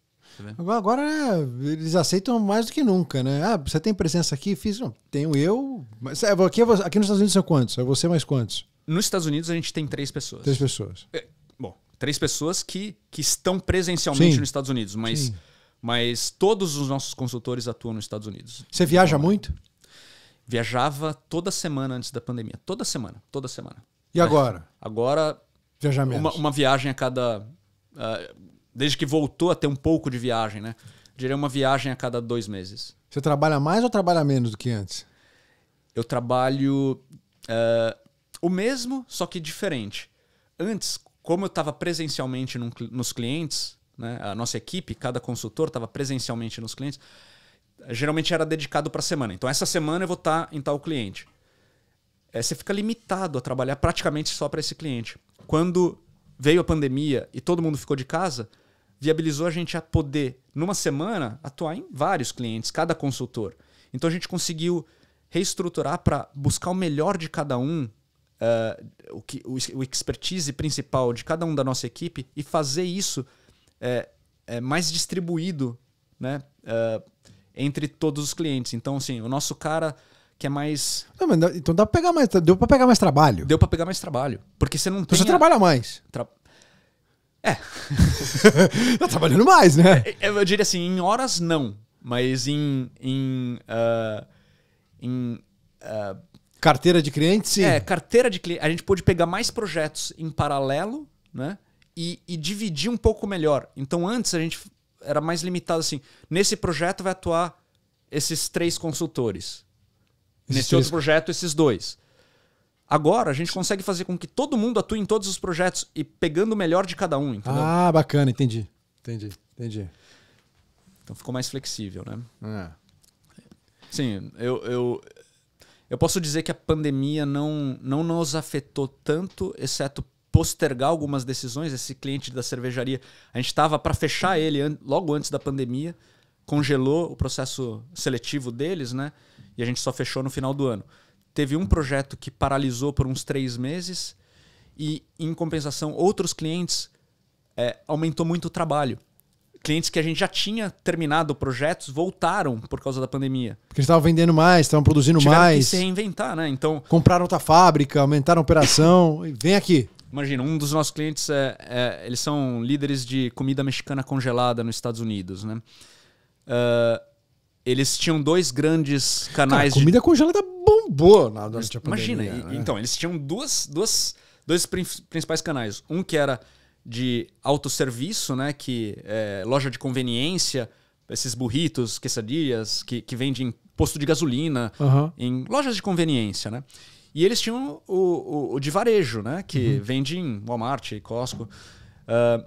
Agora, agora, né, eles aceitam mais do que nunca, né? Ah, você tem presença aqui? Fiz, não, tenho eu. Mas é, aqui, é aqui nos Estados Unidos são quantos? É você mais quantos? Nos Estados Unidos a gente tem três pessoas. Três pessoas. É, bom, três pessoas que, que estão presencialmente Sim. nos Estados Unidos, mas, Sim. mas todos os nossos consultores atuam nos Estados Unidos. Você viaja então, muito? Viajava toda semana antes da pandemia. Toda semana, toda semana. E agora? Agora. Viajar menos. Uma, uma viagem a cada. Uh, Desde que voltou a ter um pouco de viagem, né? Diria uma viagem a cada dois meses. Você trabalha mais ou trabalha menos do que antes? Eu trabalho uh, o mesmo, só que diferente. Antes, como eu estava presencialmente num, nos clientes, né? a nossa equipe, cada consultor estava presencialmente nos clientes, geralmente era dedicado para a semana. Então, essa semana eu vou estar tá em tal cliente. É, você fica limitado a trabalhar praticamente só para esse cliente. Quando veio a pandemia e todo mundo ficou de casa, viabilizou a gente a poder, numa semana, atuar em vários clientes, cada consultor. Então a gente conseguiu reestruturar para buscar o melhor de cada um, uh, o, que, o, o, expertise principal de cada um da nossa equipe e fazer isso é, é mais distribuído né, uh, entre todos os clientes. Então, assim, o nosso cara que é mais. Não, então dá pra pegar mais. Deu pra pegar mais trabalho. Deu pra pegar mais trabalho. Porque você não então tem. Você a... trabalha mais. Tra... É. (laughs) tá trabalhando mais, né? Eu, é, é, eu, diria assim, em horas não, mas em. em, uh, em uh, Carteira de clientes? Sim. É, carteira de clientes. A gente pôde pegar mais projetos em paralelo, né? E, e, dividir um pouco melhor. Então antes a gente era mais limitado assim. Nesse projeto vai atuar esses três consultores. Nesse três... outro projeto, esses dois. Agora a gente consegue fazer com que todo mundo atue em todos os projetos e pegando o melhor de cada um, entendeu? Ah, bacana, entendi. Entendi, entendi. Então ficou mais flexível, né? É. Sim, eu, eu, eu posso dizer que a pandemia não, não nos afetou tanto, exceto postergar algumas decisões. Esse cliente da cervejaria, a gente estava para fechar ele logo antes da pandemia, congelou o processo seletivo deles, né? E a gente só fechou no final do ano teve um projeto que paralisou por uns três meses e, em compensação, outros clientes é, aumentou muito o trabalho. Clientes que a gente já tinha terminado projetos voltaram por causa da pandemia. Porque eles estavam vendendo mais, estavam produzindo Tiveram mais. Que se reinventar, né? Então. Compraram outra fábrica, aumentaram a operação. (laughs) vem aqui. Imagina, um dos nossos clientes é, é, Eles são líderes de comida mexicana congelada nos Estados Unidos, né? Uh, eles tinham dois grandes canais. Cara, comida de... congelada é bombou na, durante a pandemia. Imagina, né? então, eles tinham duas, duas, dois principais canais. Um que era de autosserviço, né? Que é, loja de conveniência, esses burritos, quesadillas, que, que vende em posto de gasolina, uhum. em lojas de conveniência, né? E eles tinham o, o, o de varejo, né? Que uhum. vende em Walmart, Costco. Uh,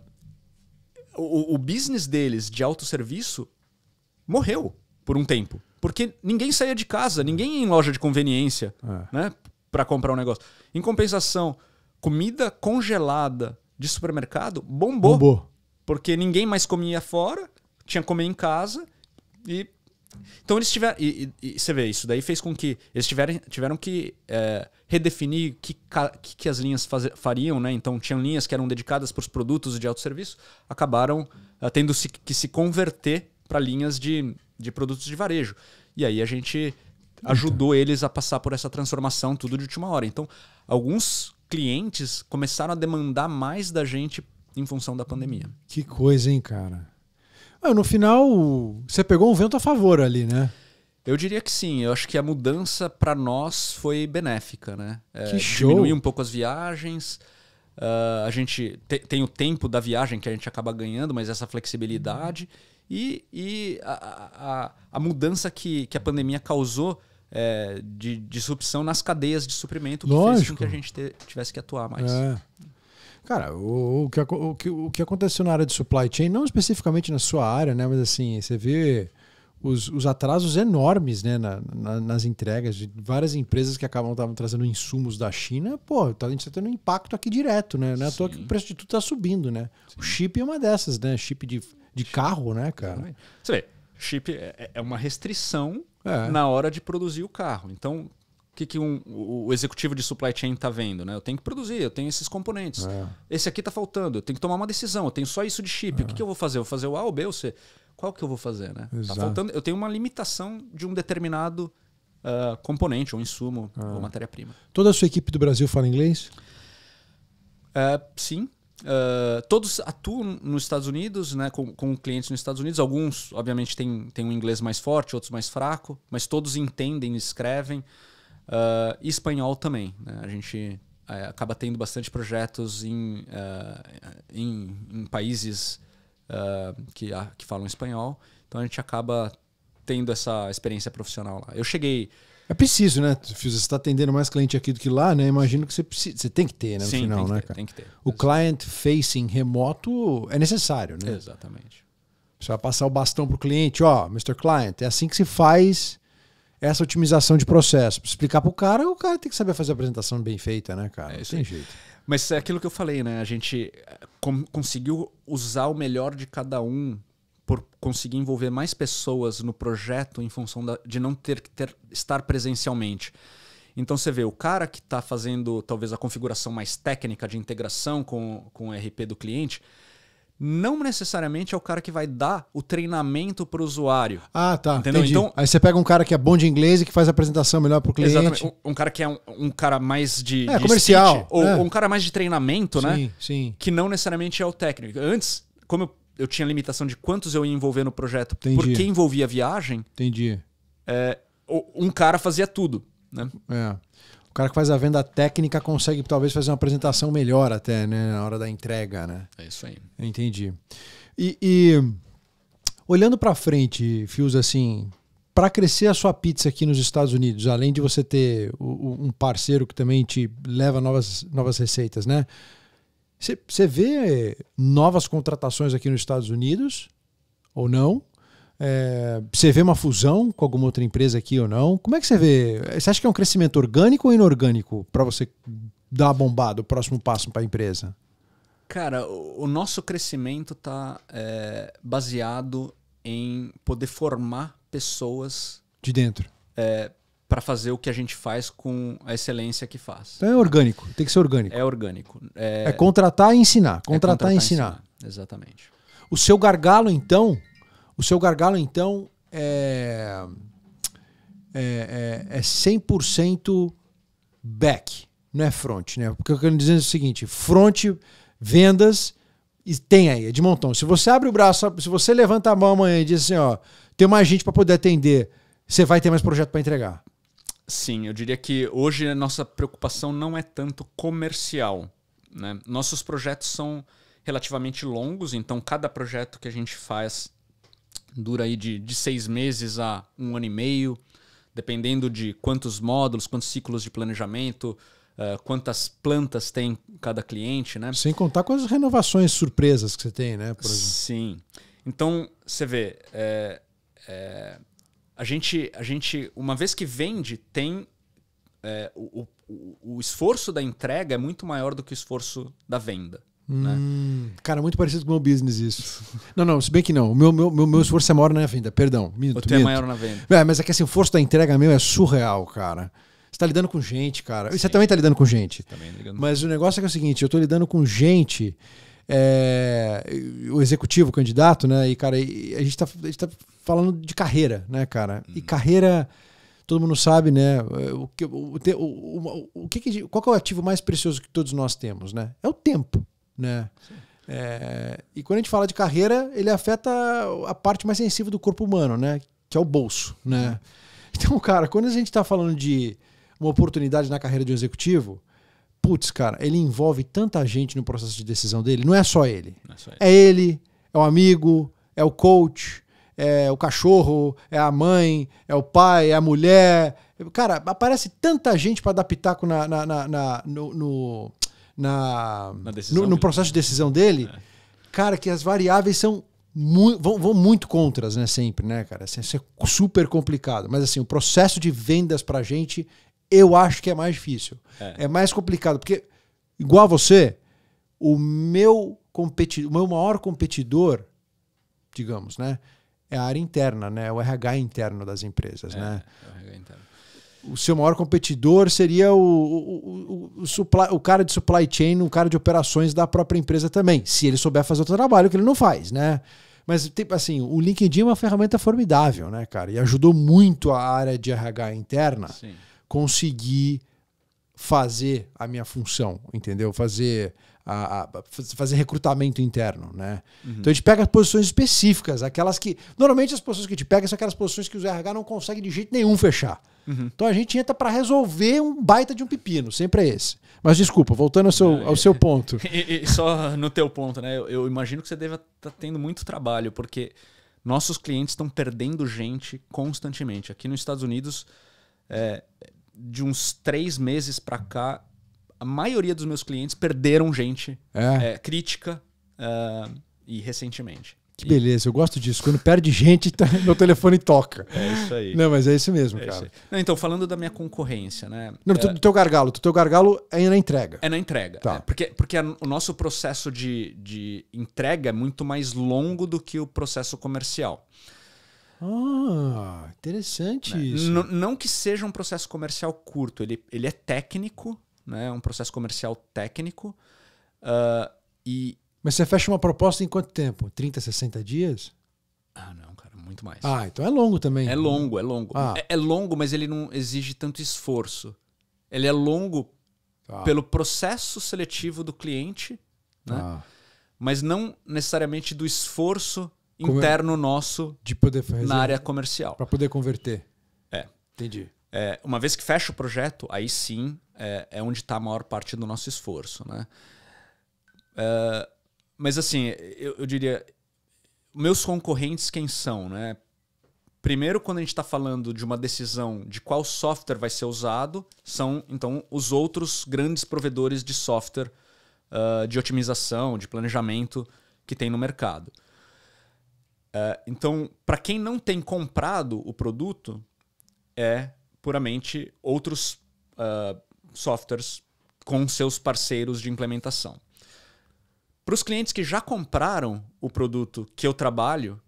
o, o business deles de autosserviço morreu por um tempo. Porque ninguém saía de casa, ninguém ia em loja de conveniência, é. né? Para comprar um negócio. Em compensação, comida congelada de supermercado bombou. bombou. Porque ninguém mais comia fora, tinha que comer em casa e. Então eles tiveram. E, e, e você vê, isso daí fez com que eles tiveram, tiveram que é, redefinir o que, que, que, as linhas faz, fariam, né? Então tinham linhas que eram dedicadas para os produtos de autosserviço, acabaram é, tendo -se, que se converter para linhas de de produtos de varejo. E aí a gente então. ajudou eles a passar por essa transformação tudo de última hora. Então, alguns clientes começaram a demandar mais da gente em função da pandemia. Que coisa, hein, cara? Ah, no final, você pegou um vento a favor ali, né? Eu diria que sim. Eu acho que a mudança para nós foi benéfica, né? É, que show. Diminuiu um pouco as viagens. Uh, a gente te, tem o tempo da viagem que a gente acaba ganhando, mas essa flexibilidade. Uhum e, e a, a, a mudança que, que a pandemia causou é, de disrupção nas cadeias de suprimento que Lógico. fez com que a gente te, tivesse que atuar mais. É. Cara, o, o, que, o, que, o que aconteceu na área de supply chain, não especificamente na sua área, né? Mas assim, você vê os, os atrasos enormes né, na, na, nas entregas de várias empresas que acabam estavam trazendo insumos da China, pô, tá, a gente está tendo um impacto aqui direto, né? Não é à toa que o preço de tudo está subindo, né? Sim. O chip é uma dessas, né? Chip de de carro, né, cara? Você vê, chip é, é, é uma restrição é. na hora de produzir o carro. Então, o que, que um, o executivo de supply chain está vendo? Né? Eu tenho que produzir, eu tenho esses componentes. É. Esse aqui está faltando, eu tenho que tomar uma decisão, eu tenho só isso de chip. É. O que, é. que, eu vou fazer? Eu vou fazer o A, o B, ou o C? Qual que eu vou fazer? Né? Tá Exato. Tá faltando, eu tenho uma limitação de um determinado uh, componente, ou insumo, ou matéria-prima. Toda a sua equipe do Brasil fala inglês? Uh, sim. Ah, todos atuam nos Estados Unidos, né, com, com, clientes nos Estados Unidos. Alguns, obviamente, têm, têm um inglês mais forte, outros mais fraco, mas todos entendem, escrevem. Uh, ah, e espanhol também. Né? A gente uh, acaba tendo bastante projetos em, ah, em, em, países que, que falam espanhol, então a gente acaba tendo essa experiência profissional lá. Eu cheguei é preciso, né? Você está atendendo mais cliente aqui do que lá, né? Imagino que você precisa, você tem que ter, né? No Sim, final, tem que né, ter, cara? Tem que ter. O client facing remoto é necessário, né? Exatamente. Você vai passar o bastão para o cliente, ó, oh, Mr. Client, é assim que se faz essa otimização de processo. Pra explicar para o cara, o cara tem que saber fazer a apresentação bem feita, né, cara? É, Não tem jeito. Mas é aquilo que eu falei, né? A gente eh, conseguiu usar o melhor de cada um por conseguir envolver mais pessoas no projeto em função da, de não ter que estar presencialmente. Então você vê o cara que está fazendo talvez a configuração mais técnica de integração com, com o RP do cliente, não necessariamente é o cara que vai dar o treinamento para o usuário. Ah, tá. Entendeu? Entendi. Então, Aí você pega um cara que é bom de inglês e que faz a apresentação melhor para o cliente. Exatamente. Um, um, cara que é um, um cara mais de. É, de comercial. Speech, ou, é. ou um cara mais de treinamento, sim, né? Sim, sim. Que não necessariamente é o técnico. Antes, como eu eu tinha limitação de quantos eu ia envolver no projeto, Entendi. porque envolvia viagem. Entendi. É, um cara fazia tudo, né? É. O cara que faz a venda técnica consegue talvez fazer uma apresentação melhor até, né? Na hora da entrega, né? É isso aí. Entendi. E, e olhando para frente, Fios, assim, para crescer a sua pizza aqui nos Estados Unidos, além de você ter um parceiro que também te leva novas, novas receitas, né? Você vê é, novas contratações aqui nos Estados Unidos ou não? Você é, vê uma fusão com alguma outra empresa aqui ou não? Como é que você vê? Você acha que é um crescimento orgânico ou inorgânico para você dar a bombada, o próximo passo para a empresa? Cara, o nosso crescimento está é, baseado em poder formar pessoas de dentro. É, para fazer o que a gente faz com a excelência que faz. Então é orgânico, tem que ser orgânico. É orgânico. É, é contratar e ensinar. É contratar, é contratar e ensinar. ensinar. Exatamente. O seu gargalo, então, o seu gargalo, então, é, é, é, é 100% back, não é front, né? Porque eu quero dizer é o seguinte, front, vendas, e tem aí, é de montão. Se você abre o braço, se você levanta a mão amanhã e diz assim, ó, tem mais gente para poder atender, você vai ter mais projeto para entregar. Sim, eu diria que hoje a nossa preocupação não é tanto comercial. Né? Nossos projetos são relativamente longos, então cada projeto que a gente faz dura aí de, de seis meses a um ano e meio, dependendo de quantos módulos, quantos ciclos de planejamento, Uh, quantas plantas tem cada cliente, né? Sem contar com as renovações surpresas que você tem, né? Sim. Então, você vê, é, é, a gente, a gente uma vez que vende, tem é, o, o, o, esforço da entrega é muito maior do que o esforço da venda. Né? Hum, né? Cara, muito parecido com o meu business isso. (laughs) não, não, se bem que não. O meu, meu, meu, esforço é maior na venda, perdão. minuto o teu é maior na venda. É, mas é que assim, o esforço da entrega meu é surreal, cara. Você tá lidando com gente, cara. Sim. Você também tá lidando com gente. Também ligando. Mas o negócio é, é o seguinte, eu tô lidando com gente é, o executivo, o candidato, né? E, cara, e a, gente tá, a gente tá falando de carreira, né, cara? E uhum. carreira, todo mundo sabe, né? O que, o, o, o, que, que qual que é o ativo mais precioso que todos nós temos, né? É o tempo, né? É, e quando a gente fala de carreira, ele afeta a parte mais sensível do corpo humano, né? Que é o bolso, né? Uhum. Então, cara, quando a gente tá falando de uma oportunidade na carreira de um executivo, putz, cara, ele envolve tanta gente no processo de decisão dele, não é só ele. É, só ele. é ele, é o amigo, é o coach, é o cachorro, é a mãe, é o pai, é a mulher. Cara, aparece tanta gente para dar pitaco na, na, na, na no, no, na, no, no, processo de decisão dele. É. Cara, que as variáveis são mu vão, vão, muito contras, né? Sempre, né, cara? Assim, isso é super complicado. Mas assim, o processo de vendas pra gente eu acho que é mais difícil. É, é mais complicado, porque, igual a você, o meu, o meu maior competidor, digamos, né? É a área interna, né? É o RH interno das empresas, é, né? É o RH interno o seu maior competidor seria o, o, o, o, supply, o cara de supply chain, o cara de operações da própria empresa também, se ele souber fazer outro trabalho, que ele não faz, né? Mas, tipo assim, o LinkedIn é uma ferramenta formidável, né, cara? E ajudou muito a área de RH interna. Sim conseguir fazer a minha função, entendeu? Fazer a, a, fazer recrutamento interno, né? Uhum. Então a gente pega posições específicas, aquelas que normalmente as posições que a gente pega são aquelas posições que os RH não conseguem de jeito nenhum fechar. Uhum. Então a gente entra para resolver um baita de um pepino, sempre é esse. Mas desculpa, voltando ao seu, ao seu ponto. (laughs) e, e só no teu ponto, né? Eu, eu imagino que você deve estar tá tendo muito trabalho, porque nossos clientes estão perdendo gente constantemente. Aqui nos Estados Unidos, é, de uns três meses para cá, a maioria dos meus clientes perderam gente é. É, crítica uh, e recentemente. Que beleza, eu gosto disso. Quando perde gente, tá, (laughs) meu telefone toca. É isso aí. Não, mas é isso mesmo, é cara. Isso Não, então, falando da minha concorrência, né? Não, do é. teu gargalo. Do teu gargalo é na entrega. É na entrega. Tá. É, porque porque a, o nosso processo de, de entrega é muito mais longo do que o processo comercial. Ah, interessante né? isso. N não que seja um processo comercial curto, ele, ele é técnico, né? É um processo comercial técnico. Uh, e... Mas você fecha uma proposta em quanto tempo? 30, 60 dias? Ah, não, cara, muito mais. Ah, então é longo também. É longo, é longo. Ah. É, é, longo, mas ele não exige tanto esforço. Ele é longo ah. pelo processo seletivo do cliente, né? Ah. Mas não necessariamente do esforço é? interno nosso de poder fazer na área comercial. Para poder converter. É. Entendi. É, uma vez que fecha o projeto, aí sim é, é onde está a maior parte do nosso esforço. Né? É, mas assim, eu, eu, diria, meus concorrentes quem são? Né? Primeiro, quando a gente está falando de uma decisão de qual software vai ser usado, são então os outros grandes provedores de software uh, de otimização, de planejamento que tem no mercado. É, então, para quem não tem comprado o produto, é puramente outros uh, softwares com seus parceiros de implementação. Para os clientes que já compraram o produto que eu trabalho,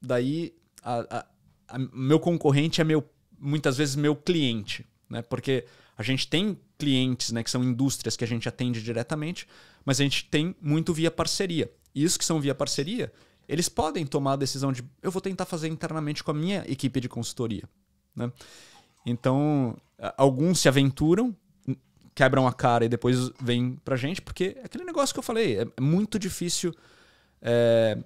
daí a, a, a, meu concorrente é meu muitas vezes meu cliente, né? Porque a gente tem clientes, né, que são indústrias que a gente atende diretamente, mas a gente tem muito via parceria. E isso que são via parceria eles podem tomar a decisão de eu vou tentar fazer internamente com a minha equipe de consultoria. Né? Então, alguns se aventuram, quebram a cara e depois vêm pra gente, porque é aquele negócio que eu falei, é, é muito difícil é,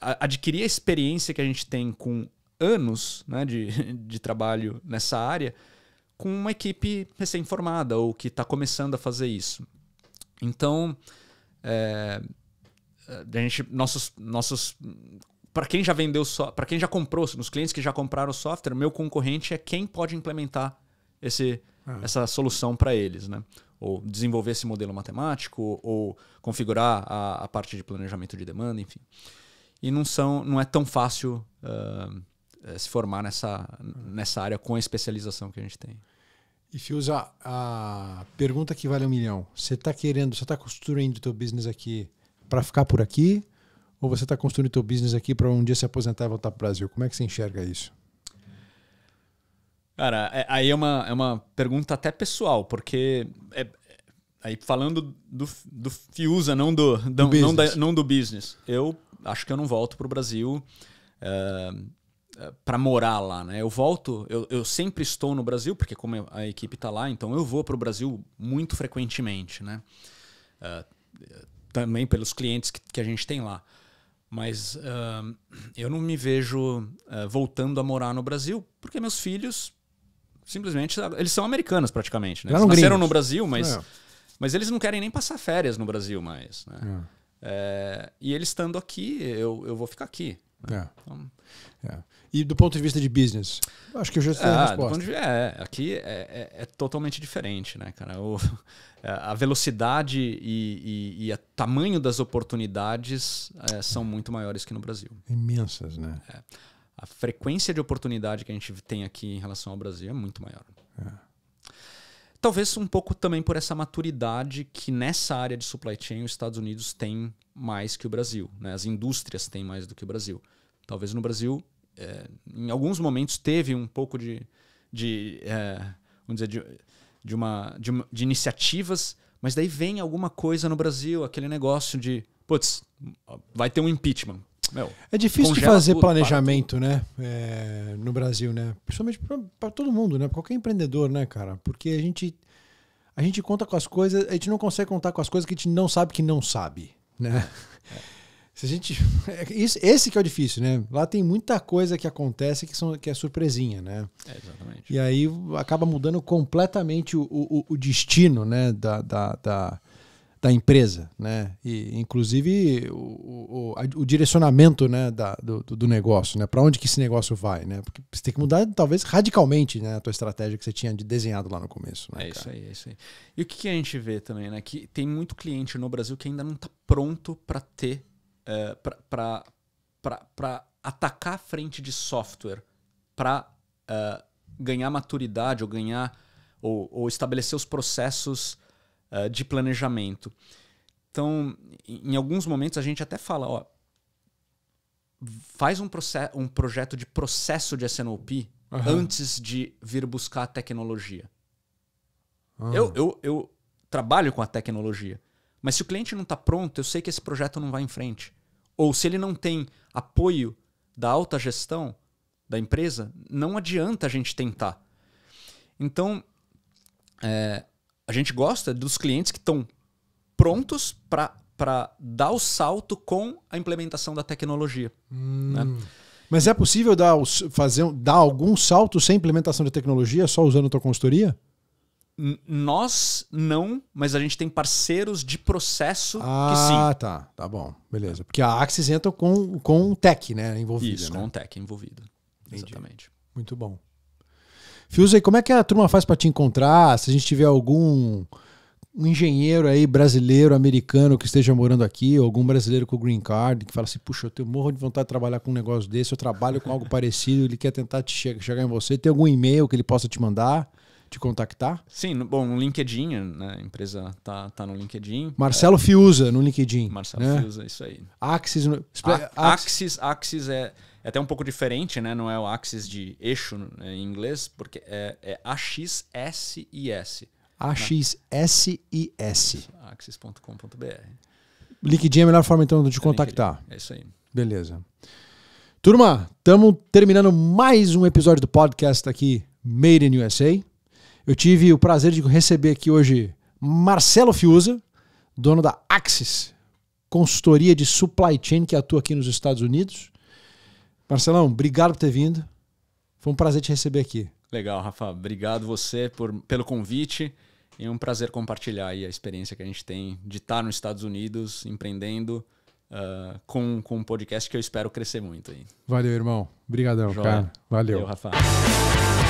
adquirir a experiência que a gente tem com anos né, de, (laughs) de trabalho nessa área com uma equipe recém-formada ou que está começando a fazer isso. Então, é, a gente, nossos, nossos para quem já vendeu só, para quem já comprou, nos clientes que já compraram o software, meu concorrente é quem pode implementar esse, ah. essa solução para eles, né? Ou desenvolver esse modelo matemático, ou configurar a, a, parte de planejamento de demanda, enfim. E não são, não é tão fácil uh, se formar nessa, nessa área com a especialização que a gente tem. E Fiuza, a pergunta que vale um milhão. Você está querendo, você está construindo o teu business aqui para ficar por aqui? Ou você está construindo teu business aqui para um dia se aposentar e voltar para o Brasil? Como é que você enxerga isso? Cara, é, aí é uma, é uma pergunta até pessoal, porque é, é aí falando do, do Fiusa, não do, do, do não, da, não, do business. Eu acho que eu não volto para o Brasil eh, eh, para morar lá, né? Eu volto, eu, eu sempre estou no Brasil, porque como a equipe está lá, então eu vou para o Brasil muito frequentemente, né? Eh, também pelos clientes que, que a gente tem lá. Mas uh, eu não me vejo uh, voltando a morar no Brasil, porque meus filhos simplesmente ah, eles são americanos praticamente. Né? Eles nasceram gringos. no Brasil, mas, é. mas eles não querem nem passar férias no Brasil mais. Né? É. É, e eles estando aqui, eu, eu vou ficar aqui. Né? Então, é. E do ponto de vista de business? Acho que eu já sei ah, a resposta. De, é, é, aqui é, é, é, totalmente diferente, né, cara? O, (laughs) é, a velocidade e, e, e o tamanho das oportunidades é, são muito maiores que no Brasil. Imensas, né? É. A frequência de oportunidade que a gente tem aqui em relação ao Brasil é muito maior. Talvez um pouco também por essa maturidade que nessa área de supply chain os Estados Unidos têm mais que o Brasil, né? As indústrias têm mais do que o Brasil. Talvez no Brasil é, em alguns momentos teve um pouco de, de é, vamos dizer, de, de, uma, de, uma, de iniciativas, mas daí vem alguma coisa no Brasil, aquele negócio de, putz, vai ter um impeachment. Meu, é difícil de fazer tudo, planejamento, né? É, no Brasil, né? Principalmente para todo mundo, né? Pra qualquer empreendedor, né, cara? Porque a gente a gente conta com as coisas, a gente não consegue contar com as coisas que a gente não sabe que não sabe, né? É. Se a gente. (laughs) É isso, esse que é o difícil, né? Lá tem muita coisa que acontece que, são, que é surpresinha, né? É, exatamente. E aí acaba mudando completamente o, o, o destino, né? Da, da, da, da, empresa, né? E, inclusive o, o, o direcionamento né? da, do, do negócio, né? Para onde que esse negócio vai, né? Porque você tem que mudar, talvez, radicalmente né? a tua estratégia que você tinha desenhado lá no começo. Né, é isso cara? aí, é isso aí. E o que, que a gente vê também, né? Que tem muito cliente no Brasil que ainda não está pronto para ter é, para atacar a frente de software para é, ganhar maturidade ou ganhar ou, ou estabelecer os processos é, de planejamento. Então, em alguns momentos a gente até fala, ó, faz um, um projeto de processo de SNOP uhum. antes de vir buscar a tecnologia. Uhum. Eu, eu, eu trabalho com a tecnologia. Mas se o cliente não está pronto, eu sei que esse projeto não vai em frente. Ou se ele não tem apoio da alta gestão da empresa, não adianta a gente tentar. Então, é, a gente gosta dos clientes que estão prontos para dar o salto com a implementação da tecnologia. Hum. Né? Mas é possível dar, fazer, dar algum salto sem implementação de tecnologia, só usando a tua consultoria? Nós não, mas a gente tem parceiros de processo ah, que sim. Ah, tá. Tá bom. Beleza. Porque a Axis entra com, com um tech, né? Envolvido. Isso, né? com um tech envolvido. Entendi. Exatamente. Muito bom. Fiusa, como é que a turma faz para te encontrar? Se a gente tiver algum um engenheiro aí brasileiro, americano que esteja morando aqui, ou algum brasileiro com green card, que fala assim: puxa, eu tenho morro de vontade de trabalhar com um negócio desse, eu trabalho com algo (laughs) parecido, ele quer tentar te chegar em você, tem algum e-mail que ele possa te mandar? te contactar? Sim, bom, no LinkedIn, né? A empresa tá, tá no LinkedIn. Marcelo é, Fiuza no LinkedIn. Marcelo né? Fiuza, isso aí. Axis. No... A, Axis, Axis é, é, até um pouco diferente, né? Não é o Axis de eixo né, em inglês, porque é, é AXSIS. Né? AXSIS. Axis.com.br. LinkedIn é a melhor forma, então, de te é contactar. É isso aí. Beleza. Turma, estamos terminando mais um episódio do podcast aqui, Made in USA. Eu tive o prazer de receber aqui hoje Marcelo Fiuza, dono da Axis, consultoria de supply chain que atua aqui nos Estados Unidos. Marcelão, obrigado por ter vindo. Foi um prazer te receber aqui. Legal, Rafa. Obrigado você por, pelo convite. É um prazer compartilhar a experiência que a gente tem de estar nos Estados Unidos empreendendo uh, com, com um podcast que eu espero crescer muito. Aí. Valeu, irmão. Obrigadão, Joia. cara. Valeu. Valeu, Rafa.